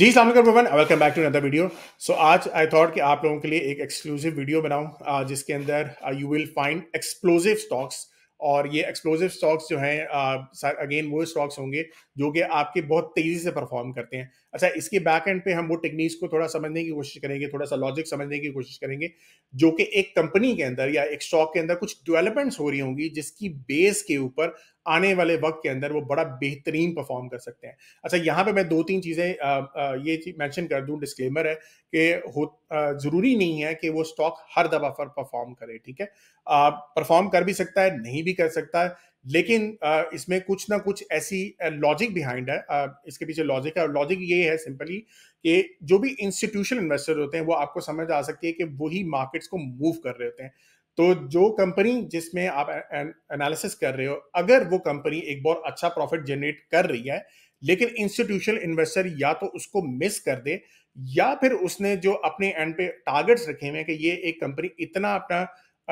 जी सलामकम welcome back to another video so आज I thought कि आप लोगों के लिए एक एक्सक्लूसिव वीडियो बनाऊं जिसके अंदर you will find explosive stocks और ये एक्सप्लोजिव स्टॉक्स जो हैं अगेन वो स्टॉक्स होंगे जो कि आपके बहुत तेज़ी से परफॉर्म करते हैं अच्छा इसके बैक एंड पे हम वो टेक्निक्स को थोड़ा समझने की कोशिश करेंगे थोड़ा सा लॉजिक समझने की कोशिश करेंगे जो कि एक कंपनी के अंदर या एक स्टॉक के अंदर कुछ डेवलपमेंट्स हो रही होंगी जिसकी बेस के ऊपर आने वाले वक्त के अंदर वो बड़ा बेहतरीन परफॉर्म कर सकते हैं अच्छा यहाँ पे मैं दो तीन चीज़ें ये चीज़ मैंशन कर दूँ डिस्क्लेमर है कि हो ज़रूरी नहीं है कि वो स्टॉक हर दफा पर परफॉर्म करे ठीक है परफॉर्म कर भी सकता है नहीं भी कर सकता है लेकिन इसमें कुछ ना कुछ ऐसी लॉजिक बिहाइंड है इसके पीछे लॉजिक है और लॉजिक ये है सिंपली कि जो भी इंस्टीट्यूशनल इन्वेस्टर होते हैं वो आपको समझ आ सकती है कि वही मार्केट्स को मूव कर रहे होते हैं तो जो कंपनी जिसमें आप एनालिसिस कर रहे हो अगर वो कंपनी एक बार अच्छा प्रॉफिट जनरेट कर रही है लेकिन इंस्टीट्यूशनल इन्वेस्टर या तो उसको मिस कर दे या फिर उसने जो अपने एंड पे टारगेट्स रखे हुए हैं कि ये एक कंपनी इतना अपना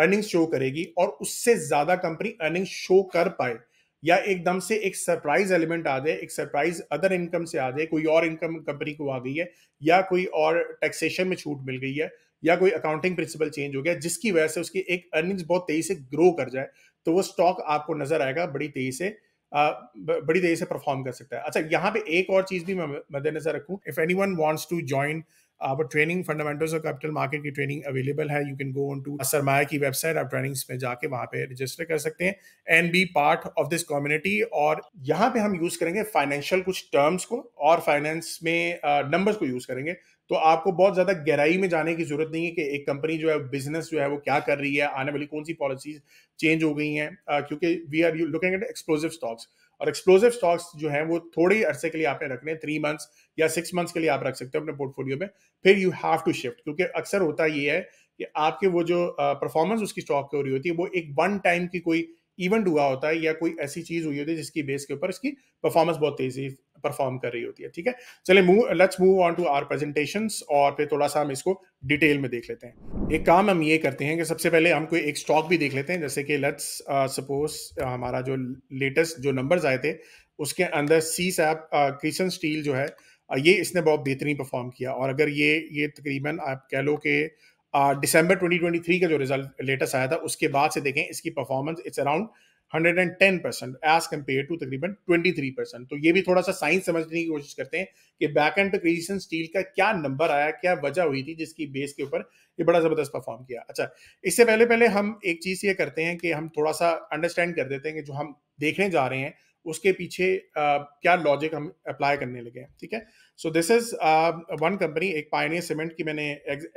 अर्निंग शो करेगी और उससे ज्यादा कंपनी अर्निंग शो कर पाए या एकदम से एक सरप्राइज एलिमेंट आ जाए एक सरप्राइज अदर इनकम से आ जाए कोई और इनकम कंपनी को आ गई है या कोई और टैक्सेशन में छूट मिल गई है या कोई अकाउंटिंग प्रिंसिपल चेंज हो गया जिसकी वजह से उसकी एक अर्निंग्स बहुत तेजी से ग्रो कर जाए तो वो स्टॉक आपको नजर आएगा बड़ी तेजी से आ, बड़ी तेजी से परफॉर्म कर सकता है अच्छा यहाँ पे एक और चीज भी मैं मद्देनजर रखूँ if any one wants to join आप ट्रेनिंग फंडामेंटल्स और कैपिटल मार्केट की ट्रेनिंग अवेलेबल है you can go on to Sarmaaya की वेबसाइट आप ट्रेनिंग्स में जाके वहाँ पे रजिस्टर कर सकते हैं and be part of this community और यहाँ पे हम यूज करेंगे फाइनेंशियल कुछ टर्म्स को और फाइनेंस में नंबर्स uh, को यूज करेंगे तो आपको बहुत ज्यादा गहराई में जाने की जरूरत नहीं है कि एक कंपनी जो है बिजनेस जो है वो क्या कर रही है आने वाली कौन सी पॉलिसीज चेंज हो गई हैं क्योंकि we are you looking at explosive stocks और एक्सप्लोजिव स्टॉक्स जो हैं वो थोड़ी अरसे के लिए आपने रखने हैं थ्री मंथ्स या सिक्स मंथ्स के लिए आप रख सकते हो अपने पोर्टफोलियो में फिर यू हैव टू शिफ्ट क्योंकि अक्सर होता ये है कि आपके वो जो परफॉर्मेंस उसकी स्टॉक की हो रही होती है वो एक वन टाइम की कोई इवेंट हुआ होता है या कोई ऐसी चीज हुई होती है जिसकी बेस के ऊपर इसकी परफॉर्मेंस बहुत तेजी परफॉर्म कर रही होती है ठीक है चले move let's move on to our presentation और फिर थोड़ा सा हम इसको डिटेल में देख लेते हैं एक काम हम ये करते हैं कि सबसे पहले हम कोई एक स्टॉक भी देख लेते हैं जैसे कि लेट्स सपोज uh, uh, हमारा जो लेटेस्ट जो नंबर्स आए थे उसके अंदर सी सैप क्रिशन स्टील जो है uh, ये इसने बहुत बेहतरीन परफॉर्म किया और अगर ये ये तकरीबन आप कह लो कि दिसंबर 2023 का जो रिजल्ट लेटेस्ट आया था उसके बाद से देखें इसकी performance it's around 110 percent as compared to तकरीबन 23 परसेंट तो ये भी थोड़ा सा साइंस समझने की कोशिश करते हैं कि बैक एंड क्रिएशन स्टील का क्या नंबर आया क्या वजह हुई थी जिसकी बेस के ऊपर ये बड़ा ज़बरदस्त परफॉर्म किया अच्छा इससे पहले पहले हम एक चीज़ ये करते हैं कि हम थोड़ा सा अंडरस्टैंड कर देते हैं कि जो हम देखने जा रहे हैं उसके पीछे आ, क्या लॉजिक हम अप्लाई करने लगे हैं ठीक है so this is one company एक पाइनियर सीमेंट की मैंने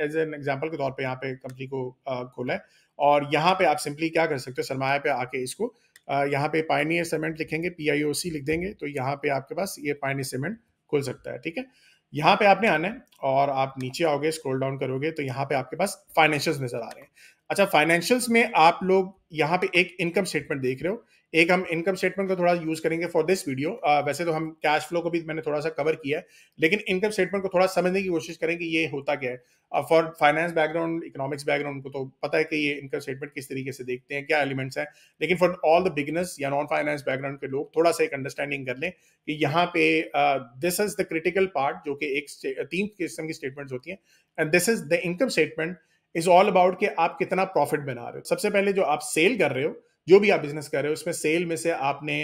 एज एन एग्जाम्पल के तौर पर यहाँ पे कंपनी को खोला है और यहाँ पे आप सिंपली क्या कर सकते हो सरमाया पे आके इसको यहाँ पे पाइनियर सीमेंट लिखेंगे पी आई ओ सी लिख देंगे तो यहाँ पे आपके पास ये पाइनियर सीमेंट खुल सकता है ठीक है यहाँ पे आपने आना है और आप नीचे आओगे स्क्रॉल डाउन करोगे तो यहाँ पे आपके पास फाइनेंशियल्स नजर आ रहे हैं अच्छा फाइनेंशियल्स में आप लोग यहाँ पे एक इनकम स्टेटमेंट देख रहे हो एक हम इनकम स्टेटमेंट को थोड़ा यूज करेंगे फॉर दिस वीडियो वैसे तो हम कैश फ्लो को भी मैंने थोड़ा सा कवर किया है लेकिन इनकम स्टेटमेंट को थोड़ा समझने की कोशिश करें कि ये होता क्या है for finance background economics background को तो पता है कि ये इनकम स्टेटमेंट किस तरीके से देखते हैं क्या एलिमेंट्स हैं लेकिन फॉर ऑल द बिगनर्स या नॉन फाइनेंस बैकग्राउंड के लोग थोड़ा सा एक अंडरस्टैंडिंग कर लें कि यहाँ पे this is the critical part जो कि एक तीन किस्म की स्टेटमेंट होती है and this is the income statement is all about कि आप कितना प्रॉफिट बना रहे हो सबसे पहले जो आप सेल कर रहे हो जो भी आप बिजनेस कर रहे हो उसमें सेल में से आपने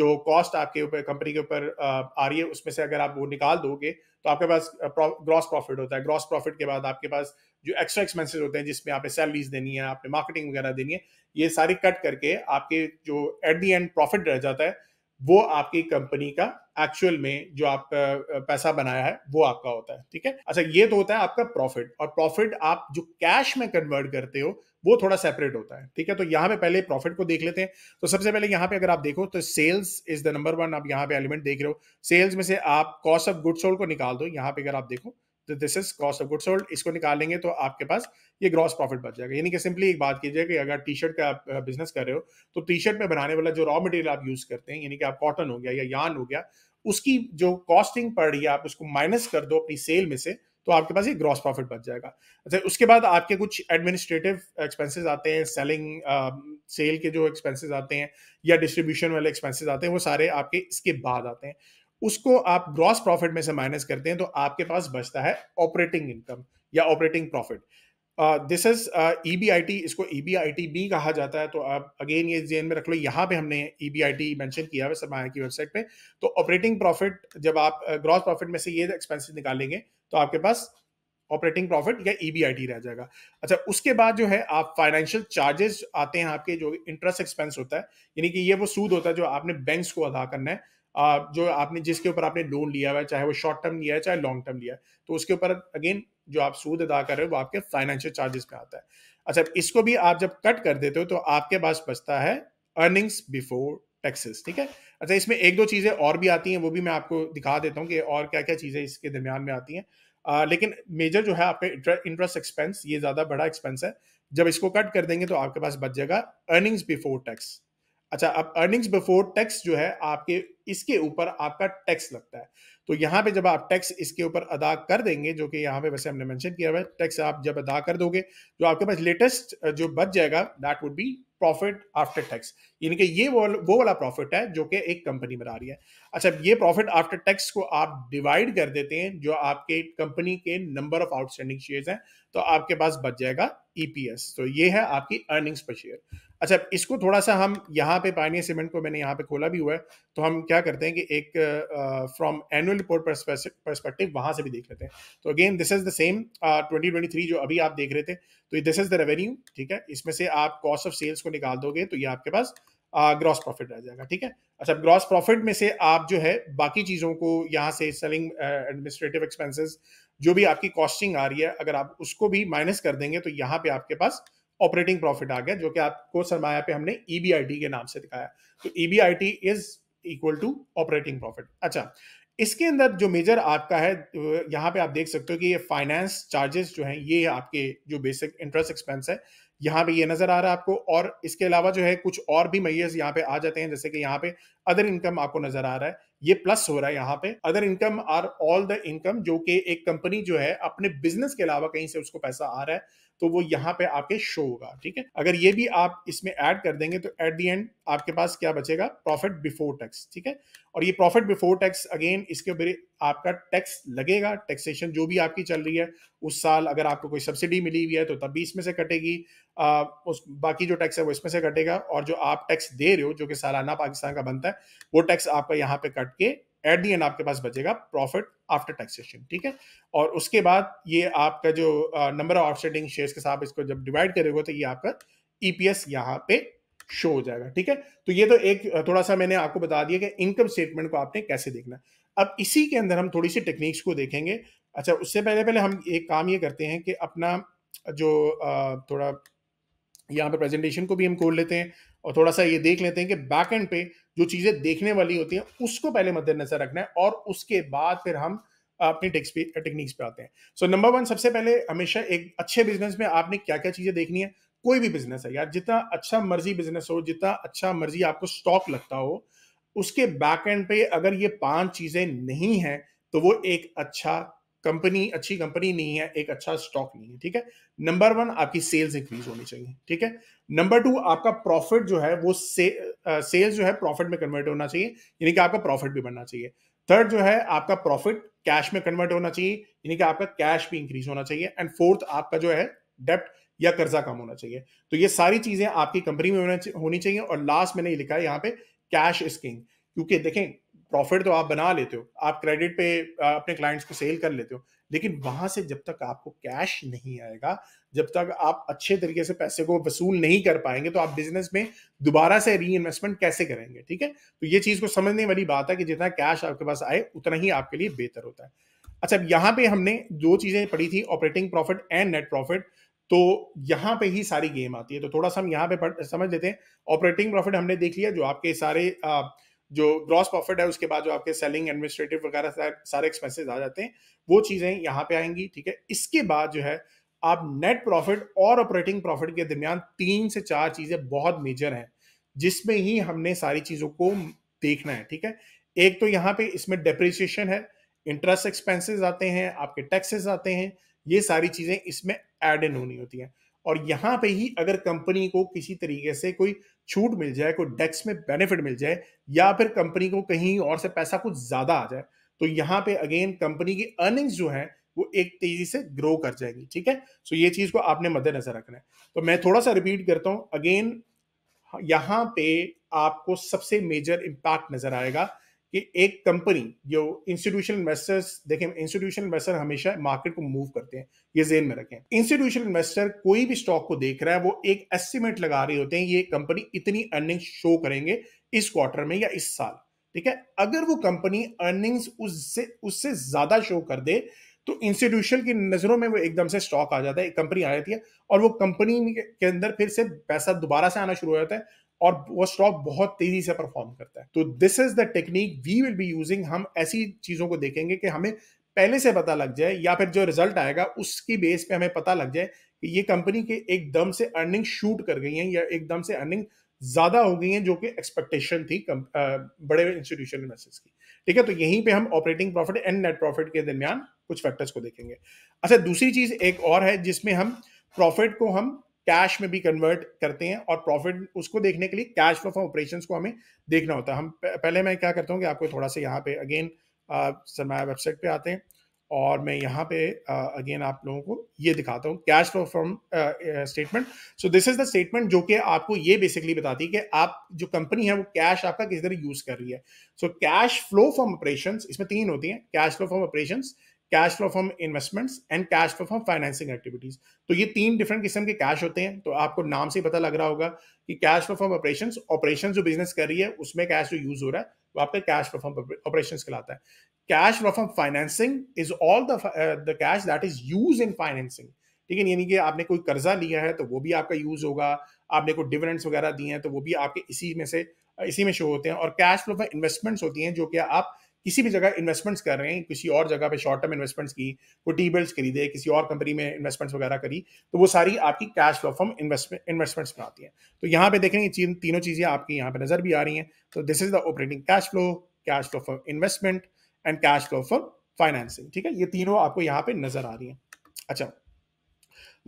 जो कॉस्ट आपके ऊपर कंपनी के ऊपर आ रही है उसमें से अगर आप वो निकाल दोगे तो आपके पास ग्रॉस प्रॉफिट होता है ग्रॉस प्रॉफिट के बाद आपके पास जो एक्स्ट्रा एक्सपेंसेस होते हैं जिसमें आपने सैलरीज देनी है आपने मार्केटिंग वगैरह देनी है ये सारी कट करके आपके जो एट दी एंड प्रॉफिट रह जाता है वो आपकी कंपनी का एक्चुअल में जो आपका पैसा बनाया है वो आपका होता है ठीक है अच्छा ये तो होता है आपका प्रॉफिट और प्रॉफिट आप जो कैश में कन्वर्ट करते हो वो थोड़ा सेपरेट होता है ठीक है तो यहाँ पे पहले प्रॉफिट को देख लेते हैं तो सबसे पहले यहाँ पे अगर आप देखो तो sales is the number one आप यहाँ पे एलिमेंट देख रहे हो सेल्स में से आप कॉस्ट ऑफ गुड सोल्ड को निकाल दो यहाँ पे अगर आप देखो this is cost of good sold इसको निकालेंगे तो आपके पास ये ग्रॉस प्रॉफिट बच जाएगा यानी कि सिंपली एक बात कीजिए कि अगर टी शर्ट का आप बिजनेस कर रहे हो तो टी शर्ट में बनाने वाला जो रॉ मटेरियल आप यूज करते हैं यानी कि आप कॉटन हो गया या यान हो गया उसकी जो कॉस्टिंग पड़ रही है आप उसको माइनस कर दो अपनी सेल में से तो आपके पास ये ग्रॉस प्रॉफिट बच जाएगा अच्छा उसके बाद आपके कुछ एडमिनिस्ट्रेटिव एक्सपेंसेस आते हैं सेलिंग सेल के जो एक्सपेंसेस आते हैं या डिस्ट्रीब्यूशन वाले एक्सपेंसेस आते हैं वो सारे आपके इसके बाद आते हैं उसको आप ग्रॉस प्रॉफिट में से माइनस करते हैं तो आपके पास बचता है ऑपरेटिंग इनकम या operating profit this is E B I T इसको ई बी आई टी भी कहा जाता है तो आप अगेन ये जेन में रख लो यहाँ पे हमने E B I T mention किया है सरमाया की वेबसाइट पे तो ऑपरेटिंग प्रॉफिट जब आप ग्रॉस uh, प्रॉफिट में से ये एक्सपेंसिस निकालेंगे तो आपके पास ऑपरेटिंग प्रॉफिट या ई बी आई टी रह जाएगा अच्छा उसके बाद जो है आप फाइनेंशियल चार्जेस आते हैं आपके जो इंटरेस्ट एक्सपेंस होता है यानी कि ये वो सूद होता है जो आपने बैंक को अदा करना है जो आपने जिसके ऊपर आपने लोन लिया हुआ है चाहे वो शॉर्ट टर्म लिया है चाहे लॉन्ग टर्म लिया है तो उसके ऊपर अगेन जो आप सूद अदा कर रहे हो वो आपके फाइनेंशियल चार्जेस में आता है अच्छा इसको भी आप जब कट कर देते हो तो आपके पास बचता है अर्निंग्स बिफोर टैक्सेस ठीक है अच्छा इसमें एक दो चीज़ें और भी आती हैं वो भी मैं आपको दिखा देता हूँ कि और क्या क्या चीज़ें इसके दरमियान में आती हैं आ, लेकिन मेजर जो है आपके इंटरेस्ट एक्सपेंस ये ज़्यादा बड़ा एक्सपेंस है जब इसको कट कर देंगे तो आपके पास बच जाएगा अर्निंग्स बिफोर टैक्स अच्छा अब अर्निंग्स बिफोर टैक्स जो है आपके इसके ऊपर आपका टैक्स लगता है तो यहाँ पे जब आप टैक्स इसके ऊपर अदा कर देंगे जो कि यहाँ पे वैसे हमने मेंशन किया हुआ है टैक्स आप जब अदा कर दोगे जो तो आपके पास लेटेस्ट जो बच जाएगा that would be profit after tax यानी कि ये वो वो वाला प्रॉफिट है जो कि एक कंपनी बना रही है अच्छा ये प्रॉफिट आफ्टर टैक्स को आप डिवाइड कर देते हैं जो आपके कंपनी के नंबर ऑफ आउटस्टैंडिंग शेयर्स हैं तो आपके पास बच जाएगा ईपीएस e तो ये है आपकी अर्निंग्स पर शेयर अच्छा इसको थोड़ा सा हम यहाँ पे पानी सीमेंट को मैंने यहाँ पे खोला भी हुआ है तो हम क्या करते हैं कि एक फ्रॉम एनुअल रिपोर्ट परस्पेक्टिव वहां से भी देख लेते हैं तो again this is the same twenty twenty three जो अभी आप देख रहे थे तो दिस इज द रेवेन्यू ठीक है इसमें से आप कॉस्ट ऑफ सेल्स को निकाल दोगे तो ये आपके पास ग्रॉस प्रॉफिट रह जाएगा ठीक है अच्छा ग्रॉस प्रॉफिट में से आप जो है बाकी चीज़ों को यहाँ से सेलिंग एडमिनिस्ट्रेटिव एक्सपेंसेस जो भी आपकी कॉस्टिंग आ रही है अगर आप उसको भी माइनस कर देंगे तो यहाँ पे आपके पास uh, ऑपरेटिंग प्रॉफिट आ गया जो कि आपको सरमाया पे हमने ईबीआईटी e के नाम से दिखाया तो EBIT is equal to operating profit अच्छा इसके अंदर जो मेजर आपका है तो यहाँ पे आप देख सकते हो कि ये फाइनेंस चार्जेस जो हैं ये आपके जो बेसिक इंटरेस्ट एक्सपेंस है यहाँ पे ये नजर आ रहा है आपको और इसके अलावा जो है कुछ और भी मैयर्स यहाँ पे आ जाते हैं जैसे कि यहाँ पे अदर इनकम आपको नजर आ रहा है ये प्लस हो रहा है यहाँ पे other income are all the income जो कि एक कंपनी जो है अपने बिजनेस के अलावा कहीं से उसको पैसा आ रहा है तो वो यहाँ पे आपके शो होगा ठीक है अगर ये भी आप इसमें ऐड कर देंगे तो एट दी एंड आपके पास क्या बचेगा प्रॉफिट बिफोर टैक्स ठीक है और ये प्रॉफिट बिफोर टैक्स अगेन इसके ऊपर आपका टैक्स लगेगा टैक्सेशन जो भी आपकी चल रही है उस साल अगर आपको कोई सब्सिडी मिली हुई है तो तब भी इसमें से कटेगी आ, उस बाकी जो टैक्स है वो इसमें से कटेगा और जो आप टैक्स दे रहे हो जो कि सालाना पाकिस्तान का बनता है वो टैक्स आपका यहाँ पे कट के एट दी एंड आपके पास बचेगा प्रॉफिट आफ्टर टैक्सेशन ठीक है और उसके बाद ये आपका जो नंबर ऑफ आउटस्टैंडिंग शेयर्स के साथ इसको जब डिवाइड करेगा तो ये आपका ईपीएस यहाँ पे शो हो जाएगा ठीक है तो ये तो एक थोड़ा सा मैंने आपको बता दिया कि इनकम स्टेटमेंट को आपने कैसे देखना अब इसी के अंदर हम थोड़ी सी टेक्निक्स को देखेंगे अच्छा उससे पहले पहले हम एक काम ये करते हैं कि अपना जो थोड़ा यहाँ पे प्रेजेंटेशन को भी हम खोल लेते हैं और थोड़ा सा ये देख लेते हैं कि बैक एंड पे जो चीज़ें देखने वाली होती हैं उसको पहले मद्देनजर रखना है और उसके बाद फिर हम अपनी टेक्निक्स पे आते हैं सो नंबर वन सबसे पहले हमेशा एक अच्छे बिजनेस में आपने क्या क्या चीज़ें देखनी है कोई भी बिजनेस है यार जितना अच्छा मर्जी बिजनेस हो जितना अच्छा मर्जी आपको स्टॉक लगता हो उसके बैक एंड पे अगर ये पांच चीज़ें नहीं है तो वो एक अच्छा कंपनी अच्छी कंपनी नहीं है एक अच्छा स्टॉक नहीं है ठीक है नंबर वन आपकी सेल्स इंक्रीज होनी चाहिए ठीक है नंबर टू आपका प्रॉफिट जो है वो से, आ, सेल्स जो है प्रॉफिट में कन्वर्ट होना चाहिए यानी कि आपका प्रॉफिट भी बढ़ना चाहिए थर्ड जो है आपका प्रॉफिट कैश में कन्वर्ट होना चाहिए यानी कि आपका कैश भी इंक्रीज होना चाहिए एंड फोर्थ आपका जो है डेप्ट या कर्जा कम होना चाहिए तो ये सारी चीजें आपकी कंपनी में होनी चाहिए और लास्ट मैंने लिखा है यहाँ पे कैश इज किंग क्योंकि देखें प्रॉफिट तो आप बना लेते हो आप क्रेडिट पे अपने क्लाइंट्स को सेल कर लेते हो लेकिन वहां से जब तक आपको कैश नहीं आएगा जब तक आप अच्छे तरीके से पैसे को वसूल नहीं कर पाएंगे तो आप बिजनेस में दोबारा से री इन्वेस्टमेंट कैसे करेंगे ठीक है तो ये चीज को समझने वाली बात है कि जितना कैश आपके पास आए उतना ही आपके लिए बेहतर होता है अच्छा यहाँ पे हमने दो चीजें पढ़ी थी operating profit and net profit तो यहाँ पे ही सारी गेम आती है तो थोड़ा सा हम यहाँ पे समझ लेते हैं ऑपरेटिंग प्रॉफिट हमने देख लिया जो आपके सारे आ, जो ग्रॉस प्रॉफिट है उसके बाद जो आपके सेलिंग एडमिनिस्ट्रेटिव वगैरह सारे एक्सपेंसेस आ जाते हैं वो चीज़ें यहाँ पे आएंगी ठीक है इसके बाद जो है आप नेट प्रॉफिट और ऑपरेटिंग प्रॉफिट के दरमियान तीन से चार चीज़ें बहुत मेजर हैं जिसमें ही हमने सारी चीज़ों को देखना है ठीक है एक तो यहाँ पे इसमें डेप्रिसिएशन है इंटरेस्ट एक्सपेंसेस आते हैं आपके टैक्सेस आते हैं ये सारी चीज़ें इसमें एड इन होनी होती हैं और यहाँ पे ही अगर कंपनी को किसी तरीके से कोई छूट मिल जाए कोई डेक्स में बेनिफिट मिल जाए या फिर कंपनी को कहीं और से पैसा कुछ ज़्यादा आ जाए तो यहाँ पे अगेन कंपनी की अर्निंग्स जो है वो एक तेजी से ग्रो कर जाएगी ठीक है सो ये चीज़ को आपने मद्देनजर रखना है तो मैं थोड़ा सा रिपीट करता हूँ अगेन यहाँ पे आपको सबसे मेजर इम्पैक्ट नज़र आएगा कि एक कंपनी जो इंस्टीट्यूशनल इन्वेस्टर्स देखें इंस्टीट्यूशनल इन्वेस्टर हमेशा मार्केट को मूव करते हैं ये जेन में रखें इंस्टीट्यूशनल इन्वेस्टर कोई भी स्टॉक को देख रहा है वो एक एस्टिमेट लगा रहे होते हैं ये कंपनी इतनी अर्निंग शो करेंगे इस क्वार्टर में या इस साल ठीक है अगर वो कंपनी अर्निंग्स उससे उससे ज्यादा शो कर दे तो इंस्टीट्यूशन की नजरों में वो एकदम से स्टॉक आ जाता है कंपनी आ जाती है और वो कंपनी के अंदर फिर से पैसा दोबारा से आना शुरू हो जाता है और वो स्टॉक बहुत तेजी से परफॉर्म करता है तो this is the technique we will be using हम ऐसी चीजों को देखेंगे कि हमें पहले से पता लग जाए या फिर जो रिजल्ट आएगा उसकी बेस पे हमें पता लग जाए कि ये कंपनी के एकदम से अर्निंग शूट कर गई हैं या एकदम से अर्निंग ज्यादा हो गई हैं जो कि एक्सपेक्टेशन थी कम, आ, बड़े इंस्टीट्यूशन इन्वेस्टर्स की ठीक है तो यहीं पे हम operating profit and net profit के दरमियान कुछ फैक्टर्स को देखेंगे अच्छा दूसरी चीज एक और है जिसमें हम प्रॉफिट को हम कैश में भी कन्वर्ट करते हैं और प्रॉफिट उसको देखने के लिए कैश फ्लो फ्रॉम ऑपरेशंस को हमें देखना होता है हम पहले मैं क्या करता हूँ कि आपको थोड़ा सा यहाँ पे अगेन सरमाया वेबसाइट पे आते हैं और मैं यहाँ पे अगेन आप लोगों को ये दिखाता हूँ cash flow from statement so this is the statement जो कि आपको ये बेसिकली बताती है कि आप जो कंपनी है वो कैश आपका किस तरह यूज कर रही है so cash flow from operation इसमें तीन होती हैं cash flow from operations cash flow from investments and cash flow from financing activities तो ये तीन डिफरेंट किस्म के कैश होते हैं तो आपको नाम से पता लग रहा होगा कि cash flow from operation operation जो बिजनेस कर रही है उसमें कैश जो यूज हो रहा है वो आपका कैश फ्लो फ्रॉम ऑपरेशन कहलाता है cash flow from financing is all the cash that is use in financing ठीक है यानी कि आपने कोई कर्जा लिया है तो वो भी आपका यूज होगा आपने कोई डिविडेंड्स वगैरह दिए हैं तो वो भी आपके इसी में से इसी में शो होते हैं और कैश फ्लो फॉर इन्वेस्टमेंट्स होती हैं जो कि आप किसी भी जगह इन्वेस्टमेंट्स कर रहे हैं किसी और जगह पे शॉर्ट टर्म इन्वेस्टमेंट्स की वो टी बिल्स खरीदे किसी और कंपनी में इन्वेस्टमेंट्स वगैरह करी तो वो सारी आपकी कैश फ्लो फ्रॉम इन्वेस्टमेंट्स में आती है तो यहाँ पे देखेंगे तीनों चीज़ें आपकी यहाँ पे नज़र भी आ रही हैं तो this is the operating cash flow cash flow for investment and cash flow for financing ठीक है ये तीनों आपको यहाँ पे नज़र आ रही हैं अच्छा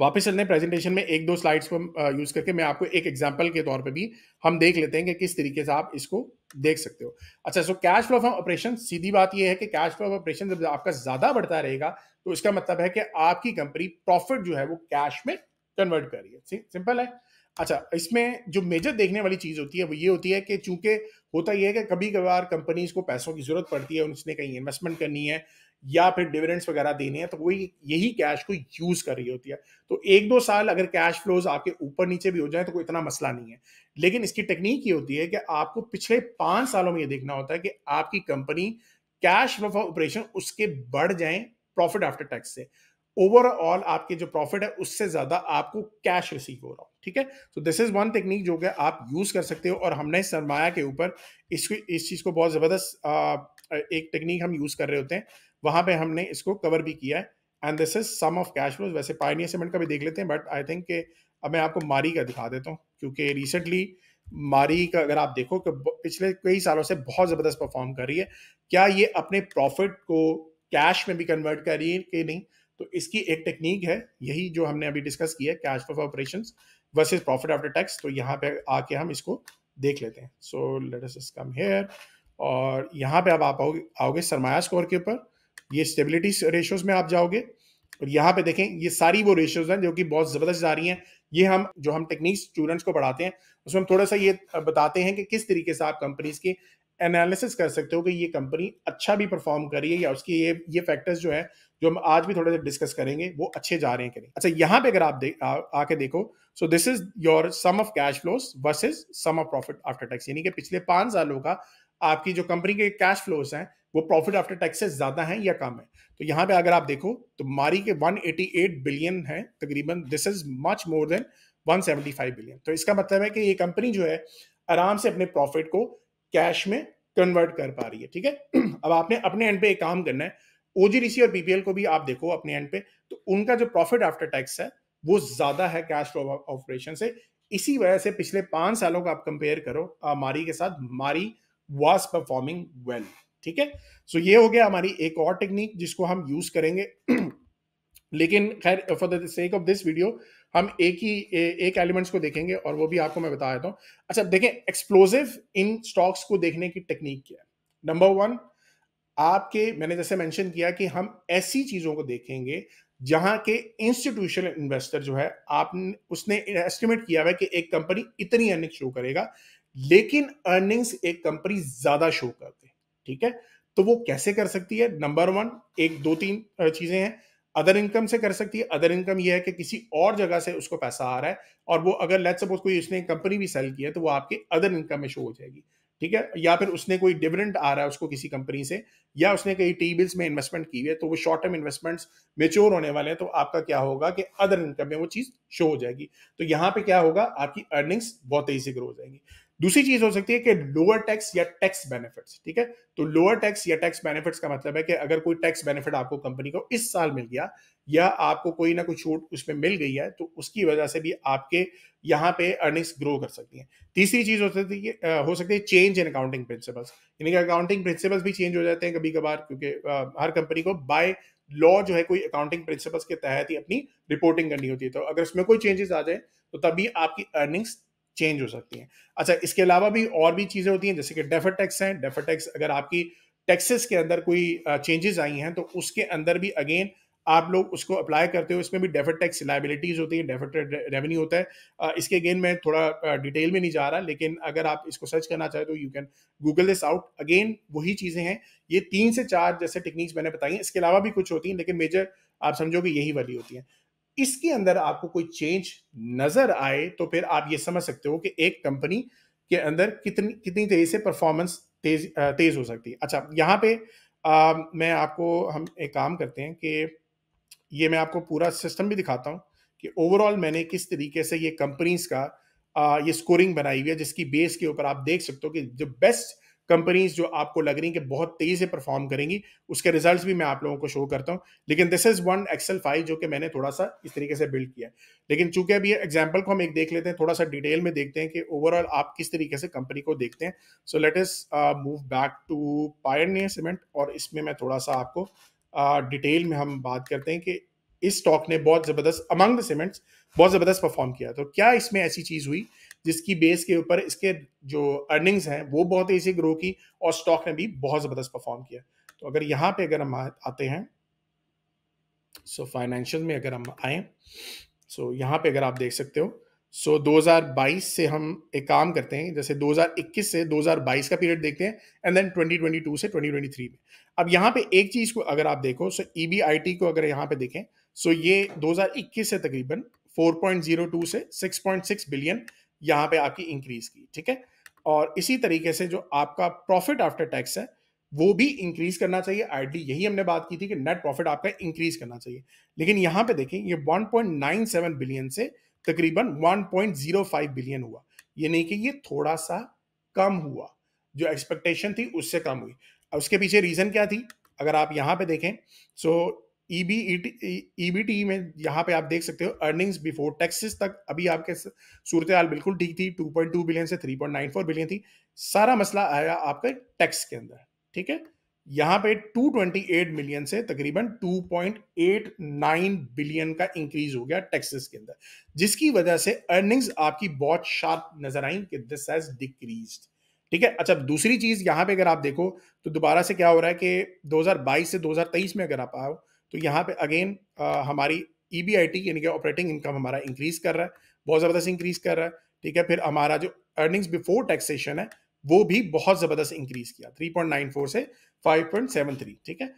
वापस चलते हैं प्रेजेंटेशन में एक दो स्लाइड्स को यूज़ करके मैं आपको एक एग्जाम्पल के तौर पर भी हम देख लेते हैं कि किस तरीके से आप इसको देख सकते हो अच्छा so cash flow from operation सीधी बात यह है कि कैश फ्लो ऑपरेशन जब आपका ज़्यादा बढ़ता रहेगा तो इसका मतलब है कि आपकी कंपनी प्रॉफिट जो है वो कैश में कन्वर्ट कर रही है सिंपल है अच्छा इसमें जो मेजर देखने वाली चीज़ होती है वो ये होती है कि चूंकि होता यह है कि कभी कभार कंपनीज को पैसों की जरूरत पड़ती है उसने कहीं इन्वेस्टमेंट करनी है या फिर डिविडेंड्स वगैरह देने हैं तो वो यही कैश को यूज कर रही होती है तो एक दो साल अगर कैश फ्लोज आपके ऊपर नीचे भी हो जाए तो कोई इतना मसला नहीं है लेकिन इसकी टेक्निक ये होती है कि आपको पिछले पांच सालों में ये देखना होता है कि आपकी company cash flow for operation उसके बढ़ जाए प्रॉफिट आफ्टर टैक्स से ओवरऑल आपके जो प्रॉफिट है उससे ज्यादा आपको कैश रिसीव हो रहा हो ठीक है तो दिस इज वन टेक्निक जो कि आप यूज कर सकते हो और हमने सरमाया के ऊपर इसको इस चीज को बहुत जबरदस्त एक टेक्निक हम यूज कर रहे होते हैं वहां पे हमने इसको कवर भी किया है and this is sum of cash flows वैसे पायनियर सीमेंट का भी देख लेते हैं बट आई थिंक अब मैं आपको मारी का दिखा देता हूँ क्योंकि रिसेंटली मारी का अगर आप देखो कि पिछले कई सालों से बहुत ज़बरदस्त परफॉर्म कर रही है क्या ये अपने प्रॉफिट को कैश में भी कन्वर्ट कर रही है कि नहीं तो इसकी एक टेक्निक है यही जो हमने अभी डिस्कस किया है cash for operation versus profit after tax तो यहाँ पे आके हम इसको देख लेते हैं so let us come here और यहाँ पे आप आओगे आओगे सरमाया स्कोर के ऊपर ये स्टेबिलिटी रेशियोज में आप जाओगे और यहाँ पे देखें ये सारी वो रेशियोज हैं जो कि बहुत ज़बरदस्त जा रही हैं ये हम जो हम टेक्निक स्टूडेंट्स को पढ़ाते हैं उसमें हम थोड़ा सा ये बताते हैं कि किस तरीके से आप कंपनीज की एनालिसिस कर सकते हो कि ये कंपनी अच्छा भी परफॉर्म कर रही है या उसकी ये ये फैक्टर्स जो है जो हम आज भी थोड़े से डिस्कस करेंगे वो अच्छे जा रहे हैं करें अच्छा यहाँ पे अगर आप आके देखो so this is your sum of cash flows versus sum of profit after tax यानी कि पिछले पांच सालों का आपकी जो कंपनी के कैश फ्लोज हैं वो प्रॉफिट आफ्टर टैक्स से ज्यादा है या कम है तो यहाँ पे अगर आप देखो तो मारी के 188 बिलियन है तकरीबन this is much more than 175 billion तो इसका मतलब है कि ये कंपनी जो है आराम से अपने प्रॉफिट को कैश में कन्वर्ट कर पा रही है ठीक है अब आपने अपने एंड पे एक काम करना है ओजीडीसी और बीपीएल को भी आप देखो अपने एंड पे तो उनका जो प्रॉफिट आफ्टर टैक्स है वो ज्यादा है कैश फ्लो ऑपरेशन से इसी वजह से पिछले पांच सालों का आप कंपेयर करो मारी के साथ मारी वॉज परफॉर्मिंग वेल ठीक है सो ये हो गया हमारी एक और टेक्निक जिसको हम यूज करेंगे लेकिन खैर for the sake of this video हम एक ही ए, एक एलिमेंट्स को देखेंगे और वो भी आपको मैं बता देता हूँ अच्छा देखें एक्सप्लोजिव इन स्टॉक्स को देखने की टेक्निक क्या है नंबर वन आपके मैंने जैसे मेंशन किया कि हम ऐसी चीज़ों को देखेंगे जहां के इंस्टीट्यूशनल इन्वेस्टर जो है आपने उसने एस्टिमेट किया हुआ है कि एक कंपनी इतनी अर्निंग शो करेगा लेकिन अर्निंग्स एक कंपनी ज्यादा शो करते हैं ठीक है तो वो कैसे कर सकती है नंबर वन एक दो तीन चीजें हैं अदर इनकम से कर सकती है अदर इनकम यह है कि किसी और जगह से उसको पैसा आ रहा है और वो अगर लेट सपोज कोई उसने कंपनी भी सेल की है तो वो आपके अदर इनकम में शो हो जाएगी ठीक है या फिर उसने कोई डिविडेंड आ रहा है उसको किसी कंपनी से या उसने कहीं टी बिल्स में इन्वेस्टमेंट की हुई है तो वो शॉर्ट टर्म इन्वेस्टमेंट्स मेच्योर होने वाले हैं तो आपका क्या होगा कि अदर इनकम में वो चीज शो हो जाएगी तो यहाँ पे क्या होगा आपकी अर्निंग्स बहुत तेजी से ग्रो हो जाएंगी दूसरी चीज हो सकती है कि लोअर टैक्स या टैक्स बेनिफिट्स ठीक है तो लोअर टैक्स या टैक्स बेनिफिट्स का मतलब है कि अगर कोई टैक्स बेनिफिट आपको कंपनी को इस साल मिल गया या आपको कोई ना कोई छूट उसमें मिल गई है तो उसकी वजह से भी आपके यहाँ पे अर्निंग्स ग्रो कर सकती है तीसरी चीज हो सकती है हो सकती है चेंज इन अकाउंटिंग प्रिंसिपल्स यानी कि अकाउंटिंग प्रिंसिपल्स भी चेंज हो जाते हैं कभी कभार क्योंकि हर कंपनी को बाय लॉ जो है कोई अकाउंटिंग प्रिंसिपल्स के तहत ही अपनी रिपोर्टिंग करनी होती है तो अगर उसमें कोई चेंजेस आ जाए तो तभी आपकी अर्निंग्स चेंज हो सकती हैं अच्छा इसके अलावा भी और भी चीज़ें होती हैं जैसे कि डेफर टैक्स हैं डेफर टैक्स अगर आपकी टैक्सेस के अंदर कोई चेंजेस आई हैं तो उसके अंदर भी अगेन आप लोग उसको अप्लाई करते हो इसमें भी डेफर टैक्स लाइबिलिटीज होती है डेफर रेवेन्यू होता है इसके अगेन मैं थोड़ा डिटेल में नहीं जा रहा लेकिन अगर आप इसको सर्च करना चाहें तो you can Google this out again वही चीज़ें हैं ये तीन से चार जैसे टेक्निक्स मैंने बताई हैं इसके अलावा भी कुछ होती हैं लेकिन मेजर आप समझोगे यही वाली होती हैं इसके अंदर आपको कोई चेंज नजर आए तो फिर आप ये समझ सकते हो कि एक कंपनी के अंदर कितनी कितनी तेजी से परफॉर्मेंस तेज तेज हो सकती है अच्छा यहाँ पे आ, मैं आपको हम एक काम करते हैं कि ये मैं आपको पूरा सिस्टम भी दिखाता हूँ कि ओवरऑल मैंने किस तरीके से ये कंपनीज का आ, ये स्कोरिंग बनाई हुई है जिसकी बेस के ऊपर आप देख सकते हो कि जो बेस्ट कंपनीज जो आपको लग रही कि बहुत तेजी से परफॉर्म करेंगी उसके रिजल्ट्स भी मैं आप लोगों को शो करता हूँ लेकिन this is one Excel file जो कि मैंने थोड़ा सा इस तरीके से बिल्ड किया लेकिन चूंकि अभी एग्जाम्पल को हम एक देख लेते हैं थोड़ा सा डिटेल में देखते हैं कि ओवरऑल आप किस तरीके से कंपनी को देखते हैं so let's move back to Pioneer Cement और इसमें मैं थोड़ा सा आपको डिटेल uh, में हम बात करते हैं कि इस स्टॉक ने बहुत ज़बरदस्त अमंग द सीमेंट्स बहुत ज़बरदस्त परफॉर्म किया तो क्या इसमें ऐसी चीज़ हुई जिसकी बेस के ऊपर इसके जो अर्निंग्स हैं वो बहुत ईजी ग्रो की और स्टॉक ने भी बहुत ज़बरदस्त परफॉर्म किया तो अगर यहाँ पे अगर हम आते हैं सो so, फाइनेंशियल में अगर हम आए सो so, यहाँ पे अगर आप देख सकते हो सो so, 2022 से हम एक काम करते हैं जैसे 2021 से 2022 का पीरियड देखते हैं एंड देन 2022 से 2023 में अब यहाँ पे एक चीज़ को अगर आप देखो सो ई e को अगर यहाँ पे देखें सो so ये 2021 से तकरीबन 4.02 से 6.6 बिलियन यहाँ पे आपकी इंक्रीज की ठीक है और इसी तरीके से जो आपका प्रॉफिट आफ्टर टैक्स है वो भी इंक्रीज करना चाहिए आईडी यही हमने बात की थी कि नेट प्रॉफिट आपका इंक्रीज करना चाहिए लेकिन यहाँ पे देखें ये 1.97 बिलियन से तकरीबन 1.05 बिलियन हुआ ये नहीं कि ये थोड़ा सा कम हुआ जो एक्सपेक्टेशन थी उससे कम हुई उसके पीछे रीजन क्या थी अगर आप यहाँ पे देखें so EBT e e e, में यहाँ पे आप देख सकते हो अर्निंग्स बिफोर टैक्सेस तक अभी आपके सूरत हाल बिल्कुल ठीक थी 2.2 बिलियन से 3.94 बिलियन थी सारा मसला आया आपके टैक्स के अंदर ठीक है यहाँ पे 228 मिलियन से तकरीबन 2.89 बिलियन का इंक्रीज हो गया टैक्सेस के अंदर जिसकी वजह से अर्निंग्स आपकी बहुत शार्प नजर आई कि दिस हैज डिक्रीज ठीक है अच्छा दूसरी चीज यहाँ पे अगर आप देखो तो दोबारा से क्या हो रहा है कि 2022 से 2023 में अगर आप आओ तो यहाँ पे अगेन हमारी ई बी आई टी यानी कि ऑपरेटिंग इनकम हमारा इंक्रीज कर रहा है बहुत ज़बरदस्त इंक्रीज कर रहा है ठीक है फिर हमारा जो अर्निंग्स बिफोर टैक्सेशन है वो भी बहुत ज़बरदस्त इंक्रीज किया 3.94 से 5.73 ठीक है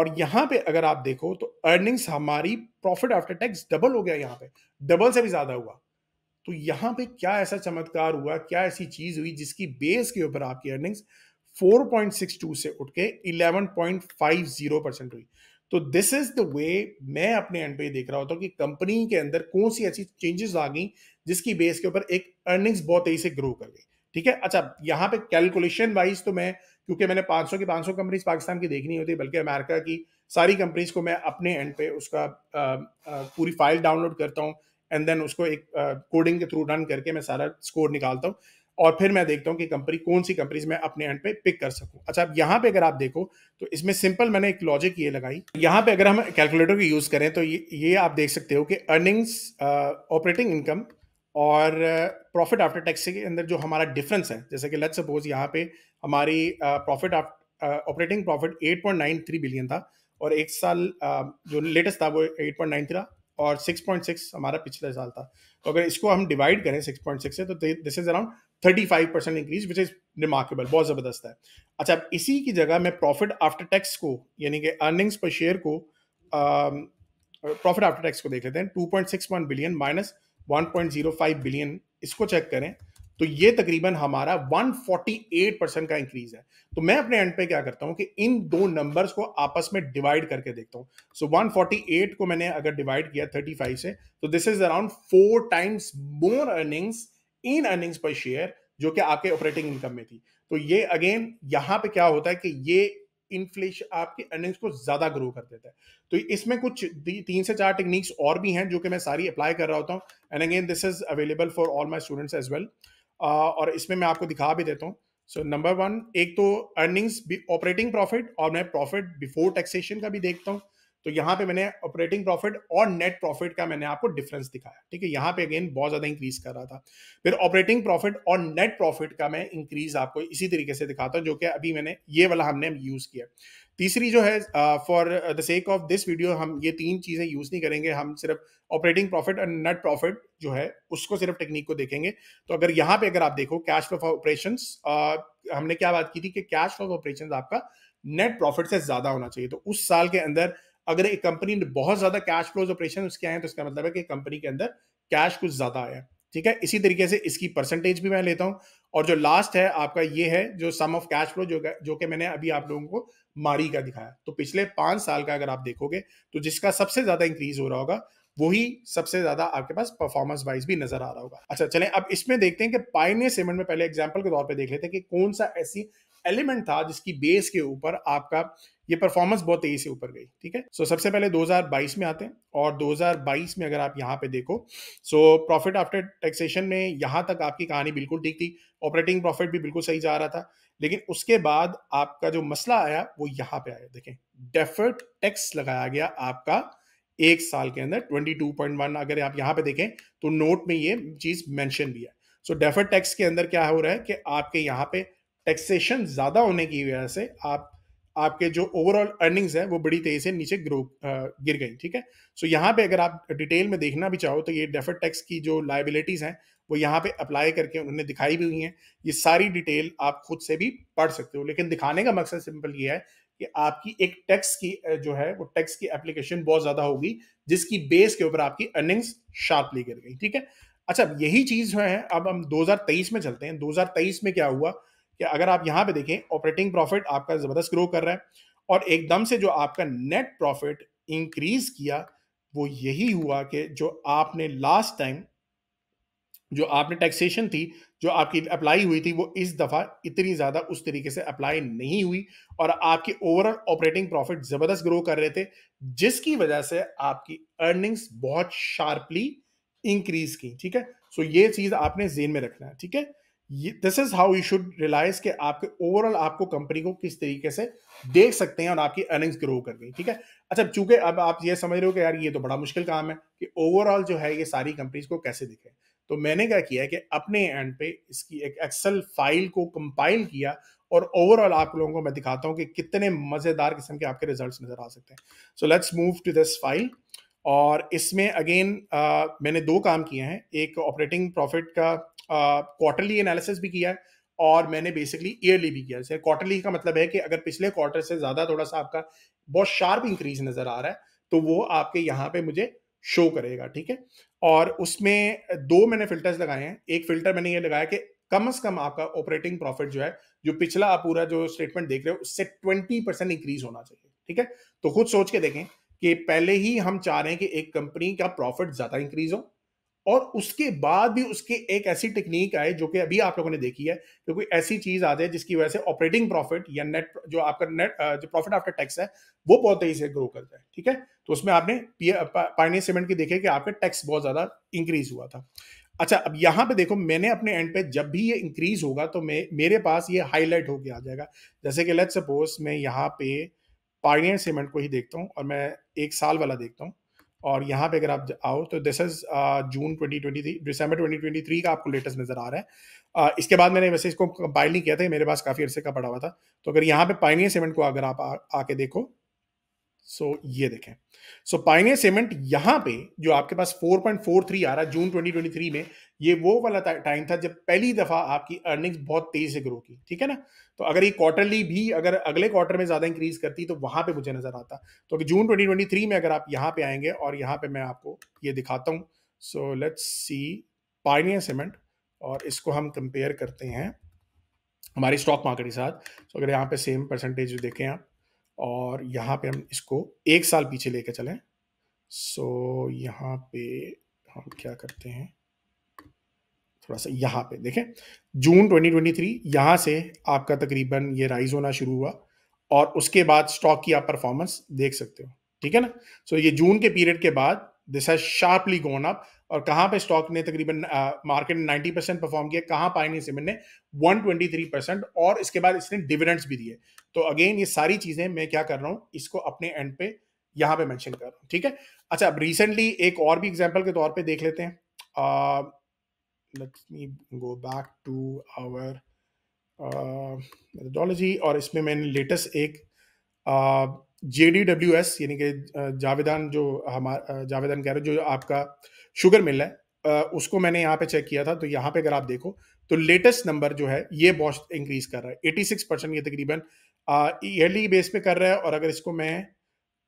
और यहाँ पे अगर आप देखो तो अर्निंग्स हमारी प्रॉफिट आफ्टर टैक्स डबल हो गया यहाँ पे डबल से भी ज़्यादा हुआ तो यहाँ पे क्या ऐसा चमत्कार हुआ क्या ऐसी चीज़ हुई जिसकी बेस के ऊपर आपकी अर्निंग्स 4.62 से उठ के 11.50 परसेंट हुई तो दिस इज द वे मैं अपने एंड पे देख रहा होता हूँ कि कंपनी के अंदर कौन सी ऐसी चेंजेस आ गई जिसकी बेस के ऊपर एक अर्निंग्स बहुत तेजी से ग्रो कर गई ठीक है अच्छा यहाँ पे कैलकुलेशन वाइज तो मैं क्योंकि मैंने 500 की 500 कंपनीज पाकिस्तान की देखनी होती है बल्कि अमेरिका की सारी कंपनीज को मैं अपने एंड पे उसका आ, आ, पूरी फाइल डाउनलोड करता हूँ एंड देन उसको एक कोडिंग के थ्रू रन करके मैं सारा स्कोर निकालता हूँ और फिर मैं देखता हूँ कि कंपनी कौन सी कंपनीज मैं अपने एंड पे पिक कर सकूँ अच्छा अब यहाँ पे अगर आप देखो तो इसमें सिंपल मैंने एक लॉजिक ये लगाई यहाँ पे अगर हम कैलकुलेटर को यूज़ करें तो ये ये आप देख सकते हो कि अर्निंग्स ऑपरेटिंग इनकम और प्रॉफिट आफ्टर टैक्स के अंदर जो हमारा डिफरेंस है जैसे कि लेट सपोज यहाँ पे हमारी प्रॉफिट ऑपरेटिंग प्रॉफिट 8.93 बिलियन था और एक साल uh, जो लेटेस्ट था वो 8.9 था और 6.6 हमारा पिछले साल था तो अगर इसको हम डिवाइड करें सिक्स पॉइंट सिक्स से तो this is around thirty five percent increase which is remarkable बहुत ज़बरदस्त है अच्छा अब इसी की जगह मैं प्रॉफिट आफ्टर टैक्स को यानी कि अर्निंग्स पर शेयर को प्रॉफिट आफ्टर टैक्स को देख लेते हैं one billion minus one point zero five billion इसको चेक करें तो ये तकरीबन हमारा 148 परसेंट का इंक्रीज है तो मैं अपने एंड पे क्या करता हूँ कि इन दो नंबर्स को आपस में डिवाइड करके देखता हूँ सो so 148 को मैंने अगर डिवाइड किया 35 से तो this is around four times more earnings in earnings per share जो कि आपके ऑपरेटिंग इनकम में थी तो ये अगेन यहाँ पे क्या होता है कि ये इन्फ्लेशन आपके अर्निंग्स को ज़्यादा ग्रो कर देता है तो इसमें कुछ तीन से चार टेक्निक्स और भी हैं जो कि मैं सारी अप्लाई कर रहा होता हूँ and again this is available for all my students as well और इसमें मैं आपको दिखा भी देता हूँ सो नंबर वन एक तो अर्निंग्स ऑपरेटिंग प्रॉफिट और मैं प्रॉफिट बिफोर टैक्सेशन का भी देखता हूँ तो यहाँ पे मैंने ऑपरेटिंग प्रॉफिट और नेट प्रॉफिट का मैंने आपको डिफरेंस दिखाया ठीक है यहाँ पे अगेन बहुत ज़्यादा इंक्रीज कर रहा था फिर ऑपरेटिंग प्रॉफिट और नेट प्रॉफिट का मैं इंक्रीज आपको इसी तरीके से दिखाता हूँ जो कि अभी मैंने ये वाला हमने यूज़ किया तीसरी जो है for the sake of this video हम ये तीन चीज़ें यूज़ नहीं करेंगे हम सिर्फ ऑपरेटिंग प्रॉफिट और नेट प्रॉफिट जो है उसको सिर्फ टेक्निक को देखेंगे तो अगर यहाँ पे अगर आप देखो कैश फ्लो फॉर ऑपरेशन हमने क्या बात की थी कि कैश फ्लो ऑपरेशन आपका नेट प्रॉफिट से ज़्यादा होना चाहिए तो उस साल के अंदर अगर एक कंपनी ने बहुत ज़्यादा कैश फ्लोज ऑपरेशन उसके आए हैं तो इसका मतलब है कि कंपनी के अंदर कैश कुछ ज़्यादा आया ठीक है इसी तरीके से इसकी परसेंटेज भी मैं लेता हूँ और जो लास्ट है आपका ये है जो सम ऑफ कैश फ्लो जो जो कि मैंने अभी आप लोगों को मारी का दिखाया तो पिछले पांच साल का अगर आप देखोगे तो जिसका सबसे ज्यादा इंक्रीज हो रहा होगा वही सबसे ज्यादा आपके पास परफॉर्मेंस वाइज भी नजर आ रहा होगा अच्छा चले अब इसमें देखते हैं कि पाइने सीमेंट में पहले एग्जाम्पल के तौर पर देख लेते हैं कि कौन सा ऐसी एलिमेंट था जिसकी बेस के ऊपर आपका ये परफॉर्मेंस बहुत तेजी से ऊपर गई ठीक है सो so, सबसे पहले 2022 में आते हैं और 2022 में अगर आप यहाँ पे देखो सो प्रॉफिट आफ्टर टैक्सेशन में यहाँ तक आपकी कहानी बिल्कुल ठीक थी ऑपरेटिंग प्रॉफिट भी बिल्कुल सही जा रहा था लेकिन उसके बाद आपका जो मसला आया वो यहाँ पे आया देखें डेफर्ड टैक्स लगाया गया आपका एक साल के अंदर 22.1 अगर आप यहां पे देखें तो नोट में ये चीज मेंशन भी है सो डेफर्ड टैक्स के अंदर क्या हो रहा है कि आपके यहाँ पे टैक्सेशन ज्यादा होने की वजह से आप आपके जो ओवरऑल अर्निंग्स है वो बड़ी तेजी से नीचे ग्रो गिर गई ठीक है सो so, यहाँ पे अगर आप डिटेल में देखना भी चाहो तो ये डेफर टैक्स की जो लाइबिलिटीज हैं वो यहाँ पे अप्लाई करके उन्होंने दिखाई भी हुई है ये सारी डिटेल आप खुद से भी पढ़ सकते हो लेकिन दिखाने का मकसद सिंपल ये है कि आपकी एक टैक्स की जो है वो टैक्स की एप्लीकेशन बहुत ज़्यादा होगी जिसकी बेस के ऊपर आपकी अर्निंग्स शार्पली गिर गई ठीक है अच्छा यही चीज़ जो है अब हम 2023 में चलते हैं 2023 में क्या हुआ कि अगर आप यहाँ पे देखें ऑपरेटिंग प्रॉफिट आपका ज़बरदस्त ग्रो कर रहा है और एकदम से जो आपका नेट प्रॉफिट इंक्रीज किया वो यही हुआ कि जो आपने लास्ट टाइम जो आपने टैक्सेशन थी जो आपकी अप्लाई हुई थी वो इस दफ़ा इतनी ज़्यादा उस तरीके से अप्लाई नहीं हुई और आपके ओवरऑल ऑपरेटिंग प्रॉफिट ज़बरदस्त ग्रो कर रहे थे जिसकी वजह से आपकी अर्निंग्स बहुत शार्पली इंक्रीज की ठीक है सो ये चीज़ आपने जेन में रखना है ठीक है this is how you should realise के आपके ओवरऑल आपको कंपनी को किस तरीके से देख सकते हैं और आपकी अर्निंग्स ग्रो कर गई ठीक है अच्छा चूंकि अब आप ये समझ रहे हो कि यार ये तो बड़ा मुश्किल काम है कि ओवरऑल जो है ये सारी कंपनीज को कैसे दिखे तो मैंने क्या किया कि अपने एंड पे इसकी एक एक्सेल फाइल को कंपाइल किया और ओवरऑल आप लोगों को मैं दिखाता हूँ कि कितने मज़ेदार किस्म के आपके रिजल्ट नज़र आ सकते हैं so let's move to this file और इसमें अगेन मैंने दो काम किए हैं एक ऑपरेटिंग प्रॉफिट का क्वार्टरली एनालिसिस भी किया है और मैंने बेसिकली ईयरली भी किया है क्वार्टरली का मतलब है कि अगर पिछले क्वार्टर से ज़्यादा थोड़ा सा आपका बहुत शार्प इंक्रीज नज़र आ रहा है तो वो आपके यहाँ पे मुझे शो करेगा ठीक है और उसमें दो मैंने फिल्टर्स लगाए हैं एक फिल्टर मैंने ये लगाया कि कम से कम आपका ऑपरेटिंग प्रॉफिट जो है जो पिछला आप पूरा जो स्टेटमेंट देख रहे हो उससे ट्वेंटी परसेंट इंक्रीज होना चाहिए ठीक है तो खुद सोच के देखें कि पहले ही हम चाह रहे हैं कि एक कंपनी का प्रॉफिट ज्यादा इंक्रीज हो और उसके बाद भी उसकी एक ऐसी टेक्निक आए जो कि अभी आप लोगों ने देखी है क्योंकि कोई ऐसी चीज आ जाए जिसकी वजह से ऑपरेटिंग प्रॉफिट या नेट जो आपका नेट जो प्रॉफिट आफ्टर टैक्स है वो बहुत तेजी से ग्रो कर जाए ठीक है तो उसमें आपने पाइनियर सीमेंट की देखे कि आपका टैक्स बहुत ज्यादा इंक्रीज हुआ था अच्छा अब यहाँ पे देखो मैंने अपने एंड पे जब भी ये इंक्रीज होगा तो मैं मेरे पास ये हाईलाइट होके आ जाएगा जैसे कि लेट सपोज मैं यहाँ पे पार्नियर सीमेंट को ही देखता हूँ और मैं एक साल वाला देखता हूँ और यहाँ पे अगर आप आओ तो दिस इज जून 2023 दिसंबर 2023 का आपको लेटेस्ट नज़र आ रहा है आ, uh, इसके बाद मैंने वैसे इसको कंपाइल नहीं किया था मेरे पास काफ़ी अरसे का पड़ा हुआ था तो अगर यहाँ पे पाइनियर सीमेंट को अगर आप आके देखो सो so, ये देखें सो पाइने सीमेंट यहां पे जो आपके पास 4.43 आ रहा जून 2023 में ये वो वाला टाइम था जब पहली दफ़ा आपकी अर्निंग्स बहुत तेजी से ग्रो की ठीक है ना तो अगर ये क्वार्टरली भी अगर अगले क्वार्टर में ज़्यादा इंक्रीज करती तो वहां पे मुझे नज़र आता तो अगर जून 2023 में अगर आप यहाँ पे आएंगे और यहाँ पे मैं आपको ये दिखाता हूँ सो लेट्स सी पाइनिया सीमेंट और इसको हम कंपेयर करते हैं हमारी स्टॉक मार्केट के साथ तो अगर यहाँ पे सेम परसेंटेज देखें आप और यहाँ पे हम इसको एक साल पीछे लेके चलें सो so, यहाँ पे हम क्या करते हैं थोड़ा सा यहाँ पे देखें जून 2023 यहाँ से आपका तकरीबन ये राइज होना शुरू हुआ और उसके बाद स्टॉक की आप परफॉर्मेंस देख सकते हो ठीक है ना सो so, ये जून के पीरियड के बाद this has sharply gone up और कहाँ पे स्टॉक ने तकरीबन मार्केट ने नाइन्टी परसेंट परफॉर्म किया कहाँ नहीं सीमेंट ने थ्री परसेंट और इसके बाद इसने डिविडेंड्स भी दिए तो अगेन ये सारी चीज़ें मैं क्या कर रहा हूँ इसको अपने एंड पे यहाँ पे मैंशन कर रहा हूँ ठीक है अच्छा अब रिसेंटली एक और भी एग्जाम्पल के तौर पर देख लेते हैं let's me go back to our methodology और इसमें मैंने लेटेस्ट एक uh, J D W S यानी कि जावेदान जो हमारा जावेदान कह रहे जो आपका शुगर मिल है उसको मैंने यहाँ पे चेक किया था तो यहाँ पे अगर आप देखो तो लेटेस्ट नंबर जो है ये बहुत इंक्रीज कर रहा है एटी सिक्स परसेंट ये तकरीबन ईयरली बेस पे कर रहा है और अगर इसको मैं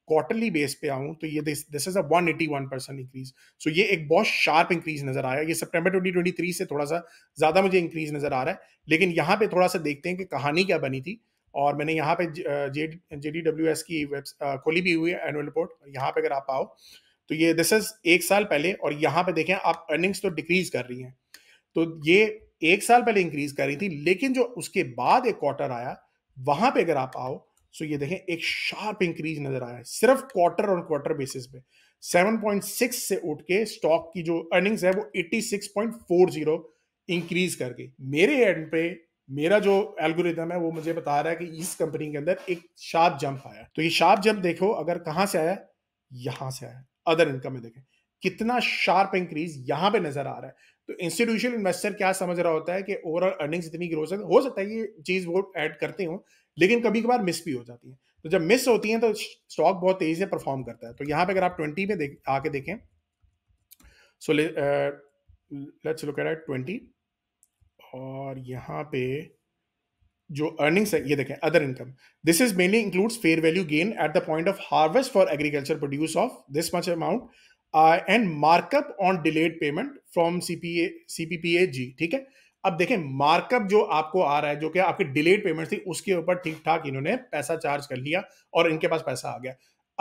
क्वार्टरली बेस पे आऊँ तो ये this is a one percent increase so ये एक बहुत शार्प इंक्रीज नजर आया ये सितंबर थ्री से थोड़ा सा ज्यादा मुझे इंक्रीज नजर आ रहा है लेकिन यहाँ पे थोड़ा सा देखते हैं कि कहानी क्या बनी थी और मैंने यहाँ पे J J D W S की वेब खोली भी हुई है एनुअल रिपोर्ट यहाँ पे अगर आप आओ तो ये दिस इज एक साल पहले और यहाँ पे देखें आप अर्निंग्स तो डिक्रीज कर रही हैं तो ये एक साल पहले इंक्रीज कर रही थी लेकिन जो उसके बाद एक क्वार्टर आया वहां पे अगर आप आओ सो तो ये देखें एक शार्प इंक्रीज नजर आया सिर्फ क्वार्टर और क्वार्टर बेसिस पे 7.6 से उठ के स्टॉक की जो अर्निंग्स है वो 86.40 इंक्रीज कर गई मेरे एंड पे मेरा जो एल्गोरिदम है वो मुझे बता रहा है कि इस कंपनी के अंदर एक शार्प जंप आया तो ये शार्प जंप देखो अगर कहां से आया यहां से आया अदर इनकम में देखें कितना शार्प इंक्रीज यहां पे नजर आ रहा है तो इंस्टीट्यूशनल इन्वेस्टर क्या समझ रहा होता है कि ओवरऑल अर्निंग्स इतनी ग्रो सकती हो सकता है ये चीज वो ऐड करते हो लेकिन कभी कभार मिस भी हो जाती है तो जब मिस होती है तो स्टॉक बहुत तेजी से परफॉर्म करता है तो यहाँ पे अगर आप ट्वेंटी में देख आके देखें so let's look at twenty और यहाँ पे जो अर्निंग्स है ये देखें other income this is mainly includes fair value gain at the point of harvest for agriculture produce of this much amount and markup on delayed payment from CPA A G ठीक है अब देखें markup जो आपको आ रहा है जो कि आपके डिलेड पेमेंट थी उसके ऊपर ठीक ठाक इन्होंने पैसा चार्ज कर लिया और इनके पास पैसा आ गया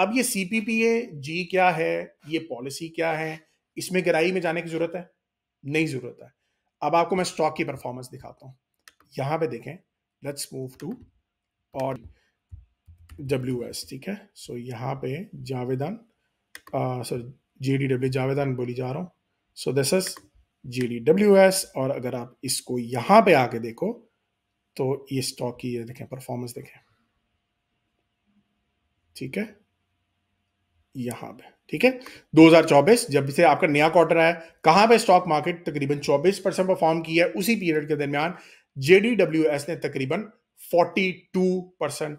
अब ये सी जी क्या है ये पॉलिसी क्या है इसमें गहराई में जाने की जरूरत है नहीं जरूरत है अब आपको मैं स्टॉक की परफॉर्मेंस दिखाता हूं यहां पे देखें लेट्स मूव टू और डब्ल्यू एस ठीक है सो so, यहाँ पे जावेदान सॉरी जे डी डब्ल्यू जावेदान बोली जा रहा हूँ so this is J D W S और अगर आप इसको यहाँ पे आके देखो तो ये स्टॉक की ये देखें परफॉर्मेंस देखें ठीक है यहां पे ठीक है 2024 जब से आपका नया क्वार्टर आया कहां पे स्टॉक मार्केट तकरीबन 24 परसेंट परफॉर्म किया है उसी पीरियड के दरमियान जेडीडब्ल्यूएस ने तकरीबन 42 परसेंट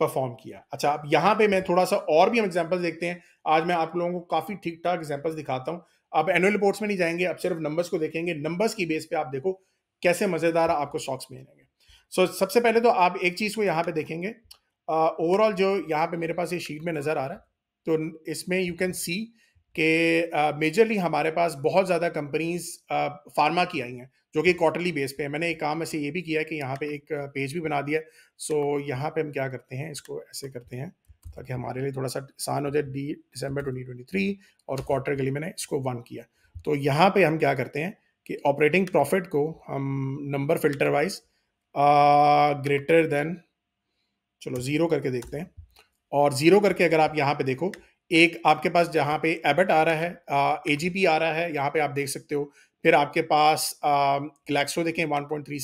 परफॉर्म किया अच्छा अब यहां पे मैं थोड़ा सा और भी हम एग्जाम्पल देखते हैं आज मैं आप लोगों को काफी ठीक ठाक एग्जाम्पल्स दिखाता हूं आप एनुअल रिपोर्ट्स में नहीं जाएंगे आप सिर्फ नंबर्स को देखेंगे नंबर्स की बेस पे आप देखो कैसे मजेदार आपको स्टॉक्स मिलेंगे सो so, सबसे पहले तो आप एक चीज को यहाँ पे देखेंगे ओवरऑल uh, जो यहाँ पे मेरे पास ये शीट में नजर आ रहा है तो इसमें यू कैन सी कि मेजरली हमारे पास बहुत ज़्यादा कंपनीज फार्मा की आई हैं जो कि क्वार्टरली बेस पे है मैंने एक काम ऐसे ये भी किया है कि यहाँ पे एक पेज भी बना दिया सो so, यहाँ पे हम क्या करते हैं इसको ऐसे करते हैं ताकि हमारे लिए थोड़ा सा आसान हो जाए डी दिसंबर 2023 और क्वार्टर के लिए मैंने इसको वन किया तो यहाँ पे हम क्या करते हैं कि ऑपरेटिंग प्रॉफिट को हम number filter wise greater than चलो ज़ीरो करके देखते हैं और ज़ीरो करके अगर आप यहाँ पे देखो एक आपके पास जहाँ पे एबट आ रहा है ए आ रहा है यहाँ पे आप देख सकते हो फिर आपके पास ग्लैक्सो देखें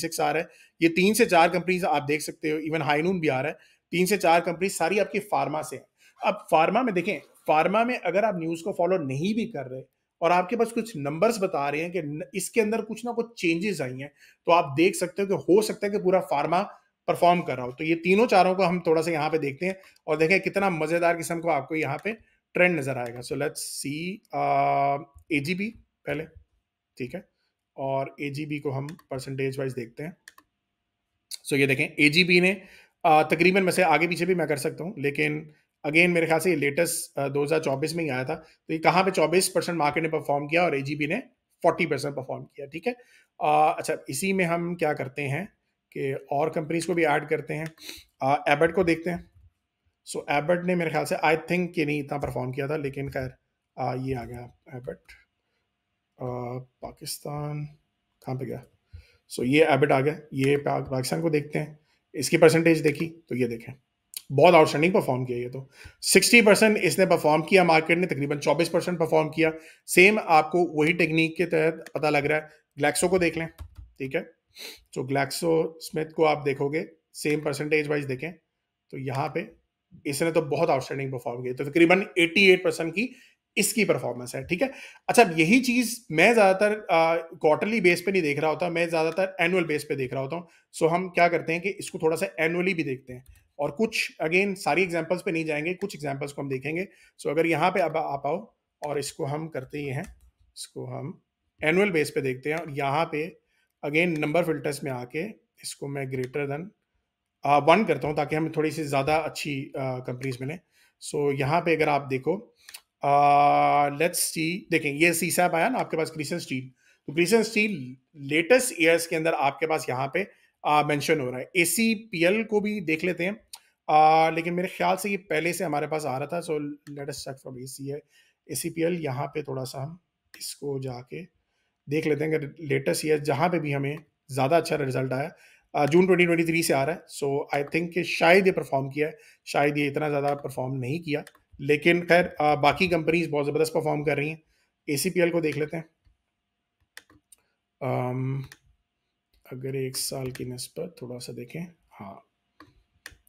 सिक्स आ रहा है ये तीन से चार कंपनीज आप देख सकते हो इवन हाइनून भी आ रहा है तीन से चार कंपनी सारी आपकी फार्मा से है अब फार्मा में देखें फार्मा में अगर आप न्यूज़ को फॉलो नहीं भी कर रहे और आपके पास कुछ नंबर्स बता रहे हैं कि इसके अंदर कुछ ना कुछ चेंजेस आई हैं तो आप देख सकते हो कि हो सकता है कि पूरा फार्मा परफॉर्म कर रहा हो तो ये तीनों चारों को हम थोड़ा सा यहाँ पे देखते हैं और देखें कितना मज़ेदार किस्म को आपको यहाँ पे ट्रेंड नज़र आएगा सो let's C A G B पहले ठीक है और ए जी बी को हम परसेंटेज वाइज देखते हैं सो so ये देखें ए जी बी ने uh, तकरीबन वैसे आगे पीछे भी मैं कर सकता हूँ लेकिन अगेन मेरे ख्याल से ये लेटेस्ट uh, दो हज़ार चौबीस में ही आया था तो ये कहाँ पे चौबीस परसेंट मार्केट ने परफॉर्म किया और ए ने फोर्टी परसेंट परफॉर्म किया ठीक है uh, अच्छा इसी में हम क्या करते हैं कि और कंपनीज को भी ऐड करते हैं एबर्ट को देखते हैं सो so, एबर्ट ने मेरे ख्याल से आई थिंक कि नहीं इतना परफॉर्म किया था लेकिन खैर ये आ गया एबर्ट पाकिस्तान कहाँ पे गया सो so, ये एबिट आ गया ये पाकिस्तान को देखते हैं इसकी परसेंटेज देखी तो ये देखें बहुत आउटस्टैंडिंग परफॉर्म किया ये तो 60 परसेंट इसने परफॉर्म किया मार्केट ने तकरीबन 24 परसेंट परफॉर्म किया सेम आपको वही टेक्निक के तहत पता लग रहा है ग्लैक्सो को देख लें ठीक है तो ग्लैक्सो स्मिथ को आप देखोगे सेम परसेंटेज वाइज देखें तो यहाँ पे इसने तो बहुत आउटस्टैंडिंग परफॉर्म किया तो तकरीबन 88 परसेंट की इसकी परफॉर्मेंस है ठीक है अच्छा यही चीज मैं ज्यादातर क्वार्टरली बेस पे नहीं देख रहा होता मैं ज्यादातर एनुअल बेस पे देख रहा होता हूँ सो हम क्या करते हैं कि इसको थोड़ा सा एनुअली भी देखते हैं और कुछ अगेन सारी एग्जाम्पल्स पे नहीं जाएंगे कुछ एग्जाम्पल्स को हम देखेंगे सो अगर यहाँ पे अब आप आओ और इसको हम करते ही हैं इसको हम एनुअल बेस पे देखते हैं और यहाँ पे अगेन नंबर फिल्टर्स में आके इसको मैं ग्रेटर देन वन करता हूँ ताकि हमें थोड़ी सी ज़्यादा अच्छी कंपनीज मिले सो so, यहाँ पे अगर आप देखो लेट्स सी देखें ये सी सैप आया ना आपके पास क्रीसन स्टील तो क्रीसन स्टील लेटेस्ट ईयर्स के अंदर आपके पास यहाँ पे मेंशन हो रहा है ए सी पी एल को भी देख लेते हैं आ, लेकिन मेरे ख्याल से ये पहले से हमारे पास आ रहा था so latest check from A C है ए सी पी एल यहाँ पे थोड़ा सा हम इसको जाके देख लेते हैं अगर लेटेस्ट ईयर जहाँ पे भी हमें ज़्यादा अच्छा रिजल्ट आया जून 2023 से आ रहा है सो आई थिंक कि शायद ये परफॉर्म किया है शायद ये इतना ज़्यादा परफॉर्म नहीं किया लेकिन खैर बाकी कंपनीज बहुत ज़बरदस्त परफॉर्म कर रही हैं ए को देख लेते हैं अगर एक साल की नस्बत थोड़ा सा देखें हाँ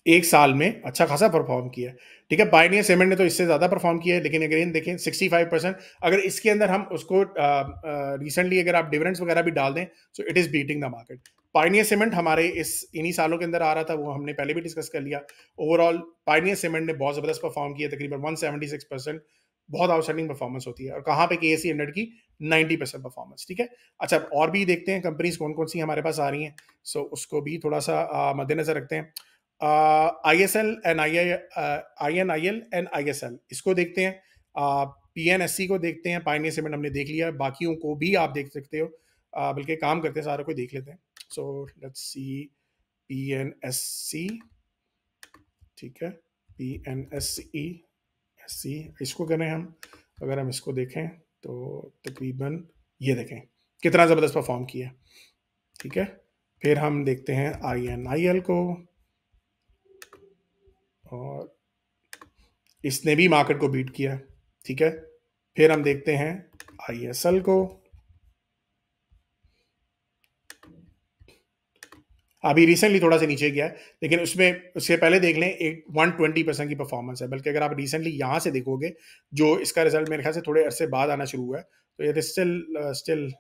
एक साल में अच्छा खासा परफॉर्म किया है ठीक है पाइनियर सीमेंट ने तो इससे ज़्यादा परफॉर्म किया है लेकिन अगेन देखें 65 परसेंट अगर इसके अंदर हम उसको रिसेंटली अगर आप डिविडेंड्स वगैरह भी डाल दें so it is beating the market Pioneer Cement हमारे इस इन्हीं सालों के अंदर आ रहा था वो हमने पहले भी डिस्कस कर लिया ओवरऑल पाइनियर सीमेंट ने बहुत ज़बरदस्त परफॉर्म किया तकरीबन वन बहुत आउटस्टैंडिंग परफॉर्मेंस होती है और कहाँ पे के ए सी हंड्रेड की नाइन्टी परसेंट परफॉर्मेंस ठीक है अच्छा और भी देखते हैं कंपनीज कौन कौन सी हमारे पास आ रही हैं सो so, उसको भी थोड़ा सा मद्देनजर रखते हैं I S L and I I N I L and I S L इसको देखते हैं पी एन एस सी को देखते हैं पाइनियर सीमेंट हमने देख लिया बाकियों को भी आप देख सकते हो uh, बल्कि काम करते हैं सारा को देख लेते हैं so let's see P N S C ठीक है P N S E S C इसको करें हम अगर हम इसको देखें तो तकरीबन ये देखें कितना ज़बरदस्त परफॉर्म किया ठीक है फिर हम देखते हैं आई एन आई एल को और इसने भी मार्केट को बीट किया ठीक है फिर हम देखते हैं एल को अभी रिसेंटली थोड़ा सा नीचे गया है लेकिन उसमें उससे पहले देख लें एक वन ट्वेंटी परसेंट की परफॉर्मेंस है बल्कि अगर आप रिसेंटली यहाँ से देखोगे जो इसका रिजल्ट मेरे ख्याल से थोड़े अरसे बाद आना शुरू हुआ है तो it is still still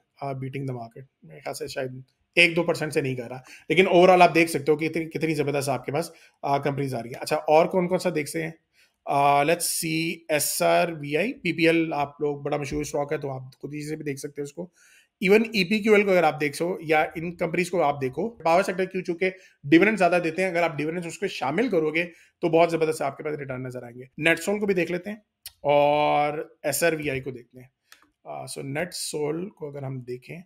beating the market मेरे ख्याल से शायद एक दो परसेंट से नहीं कर रहा लेकिन ओवरऑल आप देख सकते हो कि कितनी कितनी ज़बरदस्त आपके पास कंपनीज आ रही है अच्छा और कौन कौन सा देख सकते हैं let's see S R V I P P L आप लोग बड़ा मशहूर स्टॉक है तो आप खुद ही से भी देख सकते हो उसको even E P Q L को अगर आप देख सो या इन कंपनीज को आप देखो पावर सेक्टर क्यों चूंकि डिविडेंड ज्यादा देते हैं अगर आप डिविडेंड उसको शामिल करोगे तो बहुत जबरदस्त आपके पास रिटर्न नजर आएंगे नेटसोल को भी देख लेते हैं और एस आर वी आई को देखते हैं सो नेट सोल को अगर हम देखें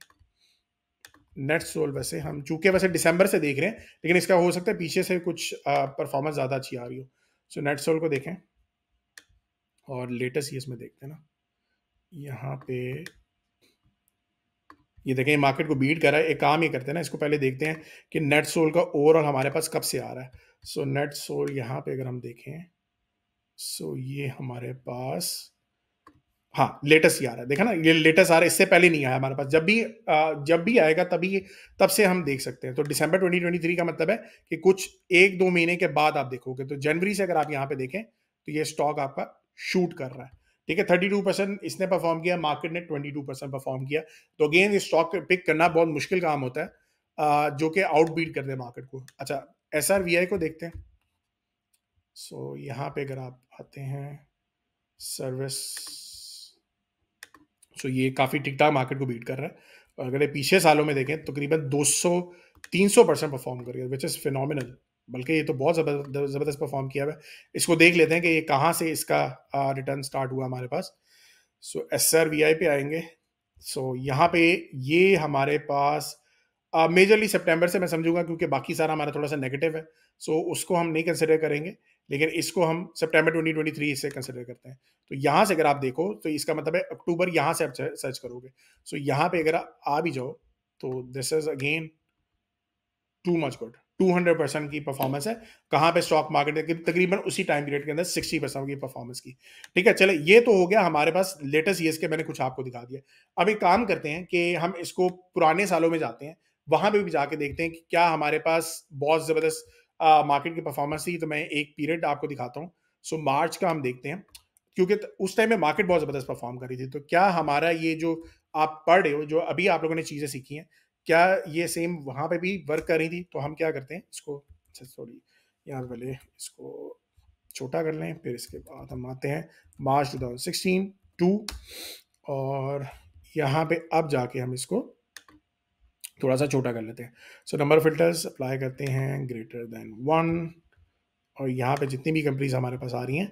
नेट सोल वैसे हम चूंकि वैसे दिसंबर से देख रहे हैं लेकिन इसका हो सकता है पीछे से कुछ परफॉर्मेंस ज़्यादा अच्छी आ रही हो सो नेट सोल को देखें और लेटेस्ट ये इसमें देखते हैं ना यहाँ पे ये देखें मार्केट को बीट कर रहा है एक काम ही करते हैं ना इसको पहले देखते हैं कि नेट सोल का ओवरऑल हमारे पास कब से आ रहा है सो नेट सोल यहाँ पे अगर हम देखें सो ये हमारे पास हाँ लेटेस्ट ही आ रहा है देखा ना ये लेटेस्ट आ रहा है इससे पहले नहीं आया हमारे पास जब भी जब भी आएगा तभी तब से हम देख सकते हैं तो दिसंबर 2023 का मतलब है कि कुछ एक दो महीने के बाद आप देखोगे तो जनवरी से अगर आप यहाँ पे देखें तो ये स्टॉक आपका शूट कर रहा है ठीक है थर्टी टू परसेंट इसने परफॉर्म किया मार्केट ने ट्वेंटी टू परसेंट परफॉर्म किया तो अगेन ये स्टॉक पिक करना बहुत मुश्किल काम होता है जो कि आउटबीट कर दे मार्केट को अच्छा एस को देखते हैं सो यहाँ पे अगर आप आते हैं सर्विस सो ये काफ़ी ठीक ठाक मार्केट को बीट कर रहा है और अगर ये पीछे सालों में देखें तो करीबन तीन सौ परसेंट परफॉर्म कर रही विच इज़ फिनोमिनल बल्कि ये तो बहुत ज़बरदस्त परफॉर्म किया हुआ है इसको देख लेते हैं कि ये कहाँ से इसका रिटर्न स्टार्ट हुआ हमारे पास so S R V I पे आएंगे सो so, यहाँ पे ये हमारे पास मेजरली uh, सितंबर से मैं समझूंगा क्योंकि बाकी सारा हमारा थोड़ा सा नेगेटिव है सो so, उसको हम नहीं कंसिडर करेंगे लेकिन इसको हम सितंबर 2023 इसे कंसिडर करते हैं तो यहाँ से अगर आप देखो तो इसका मतलब है अक्टूबर यहाँ से आप सर्च करोगे सो so यहाँ पे अगर आ भी जाओ तो this is again too much good 200 percent की परफॉर्मेंस है कहाँ पे स्टॉक मार्केट है तकरीबन उसी टाइम पीरियड के अंदर 60 परसेंट की परफॉर्मेंस की ठीक है चले ये तो हो गया हमारे पास लेटेस्ट ईयर्स के मैंने कुछ आपको दिखा दिया अब एक काम करते हैं कि हम इसको पुराने सालों में जाते हैं वहां पे भी जाके देखते हैं कि क्या हमारे पास बहुत ज़बरदस्त मार्केट की परफॉर्मेंस थी तो मैं एक पीरियड आपको दिखाता हूँ सो मार्च का हम देखते हैं क्योंकि उस टाइम में मार्केट बहुत ज़बरदस्त परफॉर्म कर रही थी तो क्या हमारा ये जो आप पढ़ रहे हो जो अभी आप लोगों ने चीज़ें सीखी हैं क्या ये सेम वहाँ पे भी वर्क कर रही थी तो हम क्या करते हैं इसको अच्छा सॉरी यहाँ पहले इसको छोटा कर लें फिर इसके बाद हम आते हैं March two thousand sixteen to और यहाँ पे अब जाके हम इसको थोड़ा सा छोटा कर लेते हैं सो नंबर फिल्टर्स अप्लाई करते हैं ग्रेटर देन वन और यहाँ पे जितनी भी कंपनीज हमारे पास आ रही हैं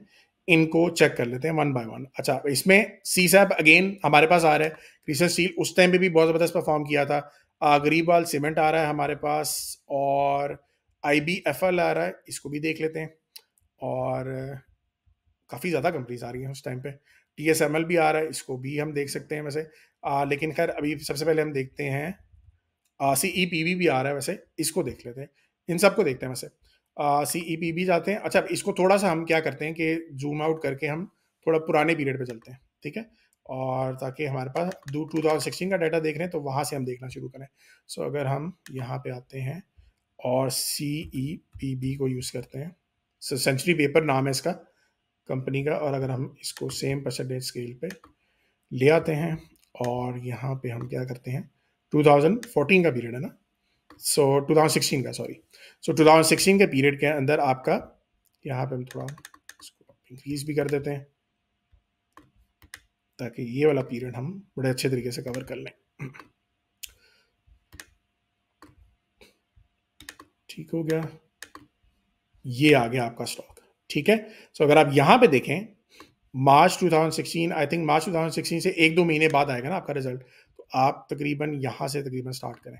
इनको चेक कर लेते हैं वन बाय वन अच्छा इसमें सी सैप अगेन हमारे पास आ रहा है क्रिस्टल स्टील उस टाइम पे भी बहुत ज़बरदस्त परफॉर्म किया था आगरीवाल सीमेंट आ रहा है हमारे पास और आई बी एफ एल आ रहा है इसको भी देख लेते हैं और काफ़ी ज़्यादा कंपनीज आ रही हैं उस टाइम पे टी एस एम एल भी आ रहा है इसको भी हम देख सकते हैं वैसे आ, लेकिन खैर अभी सबसे पहले हम देखते हैं सी ई पी बी भी आ रहा है वैसे इसको देख लेते हैं इन सबको देखते हैं वैसे सी ई पी बी जाते हैं अच्छा इसको थोड़ा सा हम क्या करते हैं कि जूम आउट करके हम थोड़ा पुराने पीरियड पे चलते हैं ठीक है और ताकि हमारे पास टू थाउजेंड सिक्सटीन का डाटा देख रहे हैं तो वहाँ से हम देखना शुरू करें सो so, अगर हम यहाँ पे आते हैं और सी ई पी बी को यूज़ करते हैं सो सेंचुरी पेपर नाम है इसका कंपनी का और अगर हम इसको सेम परसेंटेज स्केल पे ले आते हैं और यहाँ पे हम क्या करते हैं 2014 का पीरियड है ना सो so, 2016 का सॉरी सो so, 2016 के पीरियड के अंदर आपका यहाँ पे हम थोड़ा इसको इंक्रीज भी कर देते हैं ताकि ये वाला पीरियड हम बड़े अच्छे तरीके से कवर कर लें ठीक हो गया ये आ गया आपका स्टॉक ठीक है सो so, अगर आप यहाँ पे देखें मार्च 2016 आई थिंक मार्च 2016 से एक दो महीने बाद आएगा ना आपका रिजल्ट आप तकरीबन यहाँ से तकरीबन स्टार्ट करें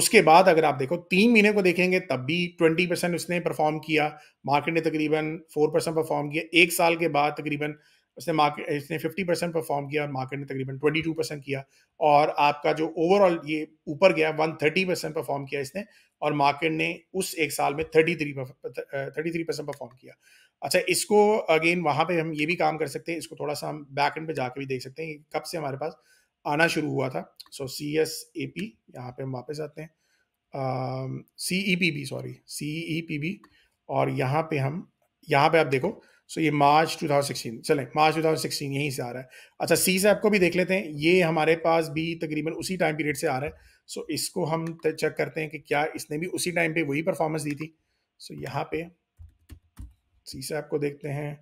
उसके बाद अगर आप देखो तीन महीने को देखेंगे तब भी ट्वेंटी परसेंट उसने परफॉर्म किया मार्केट ने तकरीबन फोर परसेंट परफॉर्म किया एक साल के बाद तकरीबन उसने मार्केट इसने फिफ्टी परसेंट परफॉर्म किया मार्केट ने तकरीबन ट्वेंटी टू परसेंट किया और आपका जो ओवरऑल ये ऊपर गया वन थर्टी परसेंट परफॉर्म किया इसने और मार्केट ने उस एक साल में thirty three thirty three percent perform किया अच्छा इसको अगेन वहाँ पे हम ये भी काम कर सकते हैं इसको थोड़ा सा हम बैक एंड पे जाके भी देख सकते हैं कब से हमारे पास आना शुरू हुआ था सो सी एस ए पी यहाँ पर हम वापस आते हैं C E P B sorry C E P B और यहाँ पे हम यहाँ पे आप देखो सो so ये मार्च 2016 चलें मार्च 2016 यहीं से आ रहा है अच्छा सी से आपको भी देख लेते हैं ये हमारे पास भी तकरीबन उसी टाइम पीरियड से आ रहा है सो so इसको हम चेक करते हैं कि क्या इसने भी उसी टाइम पे वही परफॉर्मेंस दी थी सो so यहाँ पे सी से आपको देखते हैं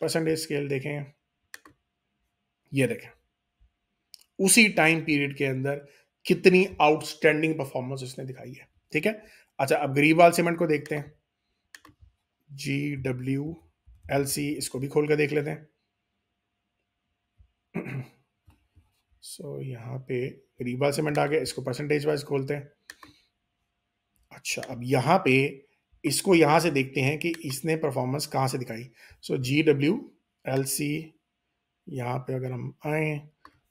परसेंटेज स्केल देखें ये देखें उसी टाइम पीरियड के अंदर कितनी आउटस्टैंडिंग परफॉर्मेंस उसने दिखाई है ठीक है अच्छा अब गरीबवाल सीमेंट को देखते हैं जी डब्ल्यू एल सी इसको भी खोल कर देख लेते हैं सो so, यहाँ पे गरीबवाल सीमेंट आ गया इसको परसेंटेज वाइज खोलते हैं अच्छा अब यहाँ पे इसको यहाँ से देखते हैं कि इसने परफॉर्मेंस कहाँ से दिखाई सो जी डब्ल्यू एल सी यहाँ पे अगर हम आए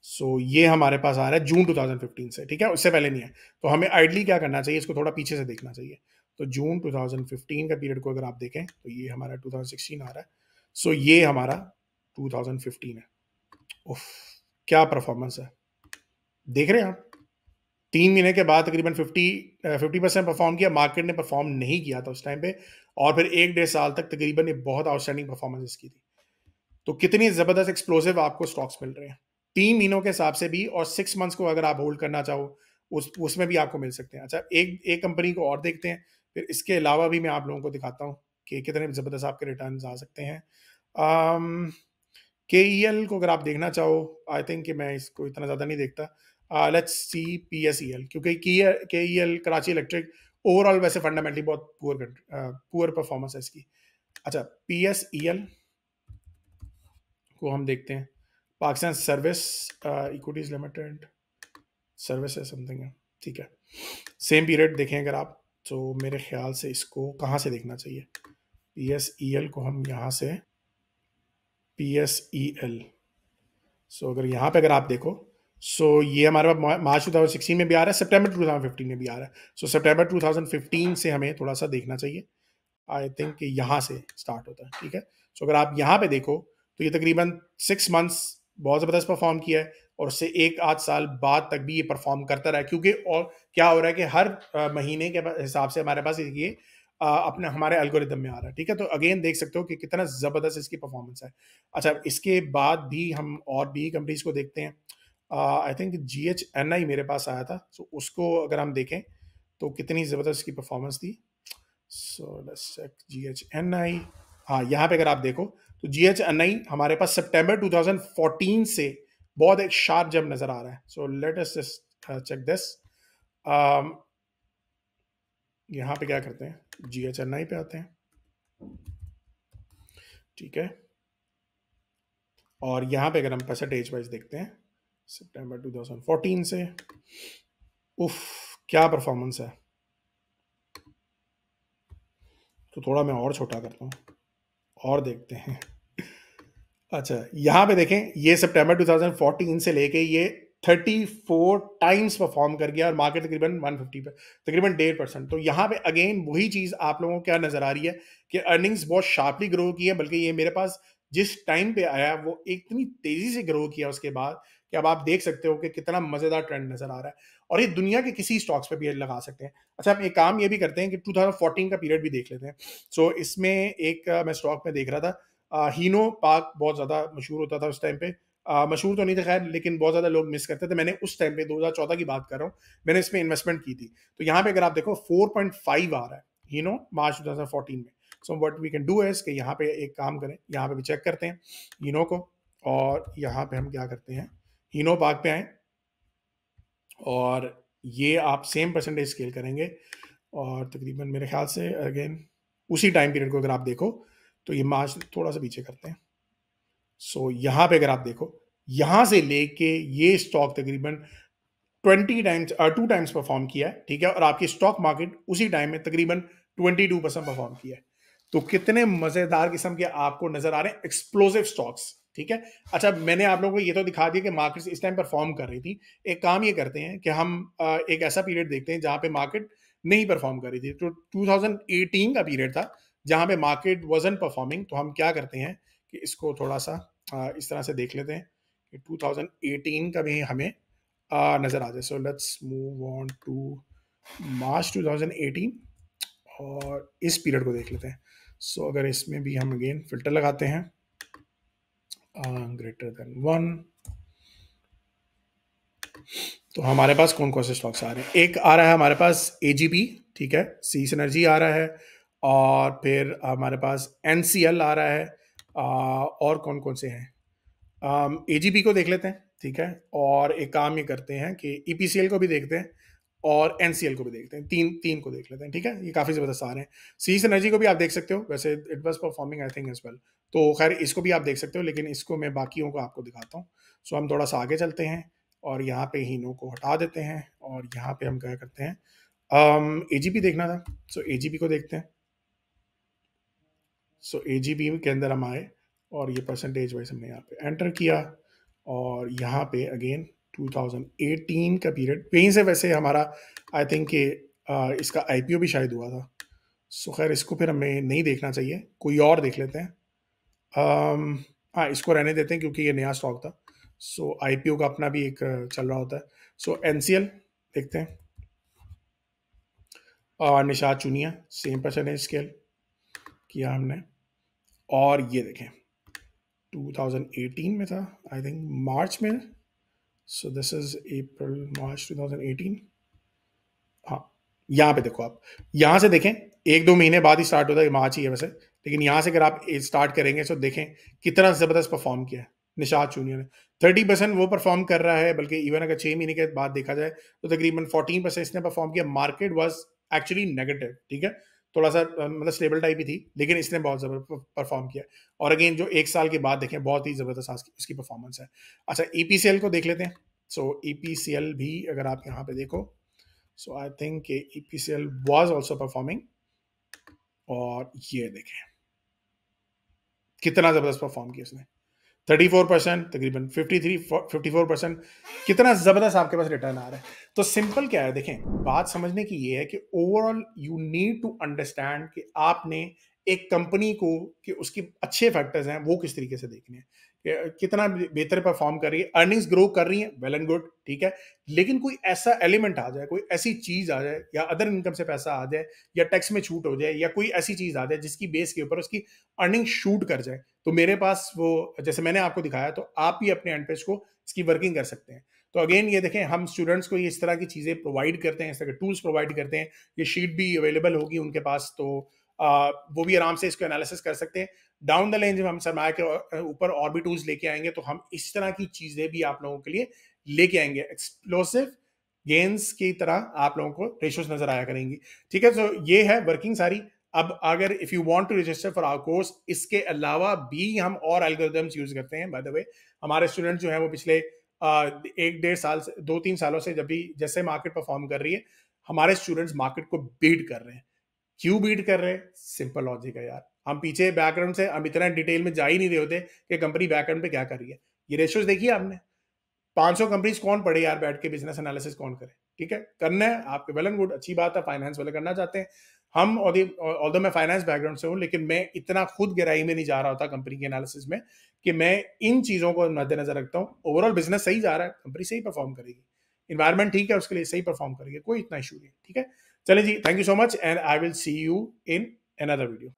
सो so, ये हमारे पास आ रहा है जून 2015 से ठीक है उससे पहले नहीं है तो हमें आइडली क्या करना चाहिए इसको थोड़ा पीछे से देखना चाहिए तो जून 2015 का पीरियड को अगर आप देखें तो ये हमारा 2016 आ रहा है सो so, ये हमारा 2015 है उफ क्या परफॉर्मेंस है देख रहे हैं आप तीन महीने के बाद तकरीबन 50 फिफ्टी परसेंट परफॉर्म किया मार्केट ने परफॉर्म नहीं किया था उस टाइम पे और फिर एक डेढ़ साल तक तकरीबन ये बहुत आउटस्टैंडिंग परफॉर्मेंस इसकी थी तो कितनी ज़बरदस्त एक्सप्लोसिव आपको स्टॉक्स मिल रहे हैं तीन महीनों के हिसाब से भी और सिक्स मंथ्स को अगर आप होल्ड करना चाहो उस उसमें भी आपको मिल सकते हैं अच्छा एक एक कंपनी को और देखते हैं फिर इसके अलावा भी मैं आप लोगों को दिखाता हूँ कि कितने ज़बरदस्त आपके रिटर्न आ सकते हैं के ई एल को अगर आप देखना चाहो आई थिंक कि मैं इसको इतना ज़्यादा नहीं देखता let's see P S E L क्योंकि K E L Karachi electric overall वैसे फंडामेंटली बहुत पुअर पुअर परफॉर्मेंस है इसकी अच्छा पी एस ई एल को हम देखते हैं Pakistan service equities limited service है समथिंग है ठीक है सेम पीरियड देखें अगर आप तो मेरे ख्याल से इसको कहाँ से देखना चाहिए पी एस ई एल को हम यहाँ से P S E L so अगर यहाँ पे अगर आप देखो सो so ये हमारे पास मार्च सिक्सटीन में भी आ रहा है सितंबर फिफ्टीन में भी आ रहा है सो टू थाउजेंड फिफ्टीन से हमें थोड़ा सा देखना चाहिए आई थिंक यहाँ से स्टार्ट होता है ठीक है सो so अगर आप यहाँ पे देखो तो ये तकरीबन सिक्स मंथ्स बहुत ज़बरदस्त परफॉर्म किया है और उससे एक आध साल बाद तक भी ये परफॉर्म करता रहा है क्योंकि और क्या हो रहा है कि हर महीने के हिसाब से हमारे पास ये अपने हमारे एल्गोरिदम में आ रहा है ठीक है तो अगेन देख सकते हो कि कितना ज़बरदस्त इसकी परफॉर्मेंस है अच्छा इसके बाद भी हम और भी कंपनीज को देखते हैं I think G H N I मेरे पास आया था सो उसको अगर हम देखें तो कितनी ज़बरदस्त इसकी परफॉर्मेंस थी so let's check G H N I हाँ यहाँ पे अगर आप देखो तो जी एच आई हमारे पास टू थाउजेंड फोर्टीन से बहुत एक शार्प जब नज़र आ रहा है so let's check this यहाँ पे क्या करते हैं जी एच एन आई पे आते हैं ठीक है और यहाँ पे अगर हम परसेंटेज वाइज देखते हैं सितंबर 2014 से उफ क्या परफॉर्मेंस है तो थोड़ा मैं और छोटा करता हूँ और देखते हैं अच्छा यहाँ पे देखें ये सितंबर 2014 से लेके ये 34 टाइम्स परफॉर्म कर गया और मार्केट तकरीबन 150 पे तकरीबन डेढ़ परसेंट तो यहाँ पे अगेन वही चीज़ आप लोगों को क्या नज़र आ रही है कि अर्निंग्स बहुत शार्पली ग्रो की है बल्कि ये मेरे पास जिस टाइम पे आया वो इतनी तेज़ी से ग्रो किया उसके बाद कि अब आप देख सकते हो कि कितना मज़ेदार ट्रेंड नज़र आ रहा है और ये दुनिया के किसी स्टॉक्स पे भी लगा सकते हैं अच्छा आप एक काम ये भी करते हैं कि 2014 का पीरियड भी देख लेते हैं सो so, इसमें एक मैं स्टॉक में देख रहा था हीनो पार्क बहुत ज़्यादा मशहूर होता था उस टाइम पे मशहूर तो नहीं था खैर लेकिन बहुत ज़्यादा लोग मिस करते थे मैंने उस टाइम पे 2014 की बात कर रहा हूँ मैंने इसमें इन्वेस्टमेंट की थी तो यहाँ पे अगर आप देखो 4.5 आ रहा है हीनो मार्च 2014 में so what we can do is कि यहाँ पे एक काम करें यहाँ पे भी चेक करते हैं हीनो को और यहाँ पे हम क्या करते हैं हीनो पार्क पे आए और ये आप सेम परसेंटेज स्केल करेंगे और तकरीबन मेरे ख्याल से अगेन उसी टाइम पीरियड को अगर आप देखो तो ये मार्च थोड़ा सा पीछे करते हैं सो so, यहाँ पे अगर आप देखो यहाँ से लेके ये स्टॉक तकरीबन twenty times two times perform किया है ठीक है और आपकी स्टॉक मार्केट उसी टाइम में तकरीबन ट्वेंटी टू परसेंट परफॉर्म किया है तो कितने मज़ेदार किस्म के आपको नज़र आ रहे हैं एक्सप्लोजिव स्टॉक्स ठीक है अच्छा मैंने आप लोगों को ये तो दिखा दिया कि मार्केट इस टाइम परफॉर्म कर रही थी एक काम ये करते हैं कि हम uh, एक ऐसा पीरियड देखते हैं जहाँ पे मार्केट नहीं परफॉर्म कर रही थी तो 2018 का पीरियड था जहाँ पे मार्केट वजन परफॉर्मिंग तो हम क्या करते हैं कि इसको थोड़ा सा इस तरह से देख लेते हैं कि 2018 का भी हमें नज़र आ जाए so let's move on to March 2018 और इस पीरियड को देख लेते हैं सो so, अगर इसमें भी हम अगेन फिल्टर लगाते हैं ग्रेटर देन वन तो हमारे पास कौन कौन से स्टॉक्स आ रहे हैं एक आ रहा है हमारे पास ए ठीक है सी एनर्जी आ रहा है और फिर हमारे पास एन आ रहा है आ, और कौन कौन से हैं ए को देख लेते हैं ठीक है और एक काम ये करते हैं कि ई e को भी देखते हैं और एन को भी देखते हैं तीन तीन को देख लेते हैं ठीक है ये काफ़ी ज़बरदस्त आ रहे हैं सीस एनर्जी को भी आप देख सकते हो वैसे it was performing I think as well तो खैर इसको भी आप देख सकते हो लेकिन इसको मैं बाकियों को आपको दिखाता हूँ सो हम थोड़ा सा आगे चलते हैं और यहाँ पे हीनो को हटा देते हैं और यहाँ पे हम क्या करते हैं ए देखना था सो ए को देखते हैं सो ए जी बी के अंदर हम आए और ये परसेंटेज वाइज हमने यहाँ पे एंटर किया और यहाँ पे अगेन 2018 का पीरियड यहीं से वैसे हमारा आई थिंक कि इसका आई भी शायद हुआ था सो खैर इसको फिर हमें नहीं देखना चाहिए कोई और देख लेते हैं हाँ इसको रहने देते हैं क्योंकि ये नया स्टॉक था सो आई का अपना भी एक चल रहा होता है सो एन देखते हैं और Nishat Chunian same percentage scale किया हमने और ये देखें 2018 में था आई थिंक मार्च में सो दिस इज अप्रैल मार्च 2018 हाँ यहाँ पे देखो आप यहाँ से देखें एक दो महीने बाद ही स्टार्ट होता है मार्च ही है वैसे लेकिन यहाँ से अगर आप स्टार्ट करेंगे तो देखें कितना ज़बरदस्त परफॉर्म किया है निशाद चूनिया ने थर्टी परसेंट वो परफॉर्म कर रहा है बल्कि इवन अगर छः महीने के बाद देखा जाए तो तकरीबन फोर्टीन परसेंट इसने परफॉर्म किया मार्केट वॉज एक्चुअली नेगेटिव ठीक है थोड़ा सा मतलब स्टेबल टाइप ही थी लेकिन इसने बहुत ज़बरदस्त परफॉर्म किया और अगेन जो एक साल के बाद देखें बहुत ही ज़बरदस्त उसकी परफॉर्मेंस है अच्छा ई पी सी एल को देख लेते हैं सो ई पी सी एल भी अगर आप यहाँ पे देखो so I think E P C L was also performing और ये देखें कितना ज़बरदस्त परफॉर्म किया इसने थर्टी फोर परसेंट तकरीबन fifty three fifty four percent कितना ज़बरदस्त आपके पास रिटर्न आ रहा है तो सिंपल क्या है देखें बात समझने की ये है कि overall you need to understand कि आपने एक कंपनी को कि उसके अच्छे फैक्टर्स हैं वो किस तरीके से देखने हैं कितना बेहतर परफॉर्म कर रही है अर्निंग्स ग्रो कर रही है वेल एंड गुड ठीक है लेकिन कोई ऐसा एलिमेंट आ जाए कोई ऐसी चीज आ जाए या अदर इनकम से पैसा आ जाए या टैक्स में छूट हो जाए या कोई ऐसी चीज आ जाए जिसकी बेस के ऊपर उसकी अर्निंग शूट कर जाए तो मेरे पास वो जैसे मैंने आपको दिखाया तो आप ही अपने एंड पेज को इसकी वर्किंग कर सकते हैं तो अगेन ये देखें हम स्टूडेंट्स को ये इस तरह की चीज़ें प्रोवाइड करते हैं इस तरह के टूल्स प्रोवाइड करते हैं ये शीट भी अवेलेबल होगी उनके पास तो वो भी आराम से इसको एनालिसिस कर सकते हैं डाउन द लेन जब हम सरमा के ऊपर और भी टूल्स लेके आएंगे तो हम इस तरह की चीज़ें भी आप लोगों के लिए लेके आएंगे एक्सप्लोसिव गेंस की तरह आप लोगों को रेशोज नजर आया करेंगी ठीक है तो ये है वर्किंग सारी अब अगर if you want to register for our course इसके अलावा भी हम और एल्गोरिदम्स यूज करते हैं बाय द वे हमारे स्टूडेंट जो है वो पिछले एक डेढ़ साल से दो तीन सालों से जब भी जैसे मार्केट परफॉर्म कर रही है हमारे स्टूडेंट्स मार्केट को बीट कर रहे हैं क्यों बीट कर रहे सिंपल लॉजिक है यार हम पीछे बैकग्राउंड से हम इतना डिटेल में जा ही नहीं रहे होते कि कंपनी बैकग्राउंड पे क्या कर रही है ये रेशियोज देखिए आपने 500 कंपनीज कौन पढ़े यार बैठ के बिजनेस एनालिसिस कौन करे ठीक है करना है आपके वेल एंड गुड अच्छी बात है फाइनेंस वाले करना चाहते हैं हम ऑल दो मैं फाइनेंस बैकग्राउंड से हूँ लेकिन मैं इतना खुद गहराई में नहीं जा रहा होता कंपनी के एनालिसिस में कि मैं इन चीज़ों को मद्देनजर रखता हूँ ओवरऑल बिजनेस सही जा रहा है कंपनी सही परफॉर्म करेगी इन्वायरमेंट ठीक है उसके लिए सही परफॉर्म करेगी कोई इतना इशू नहीं ठीक है Chalenji, thank you so much, and I will see you in another video.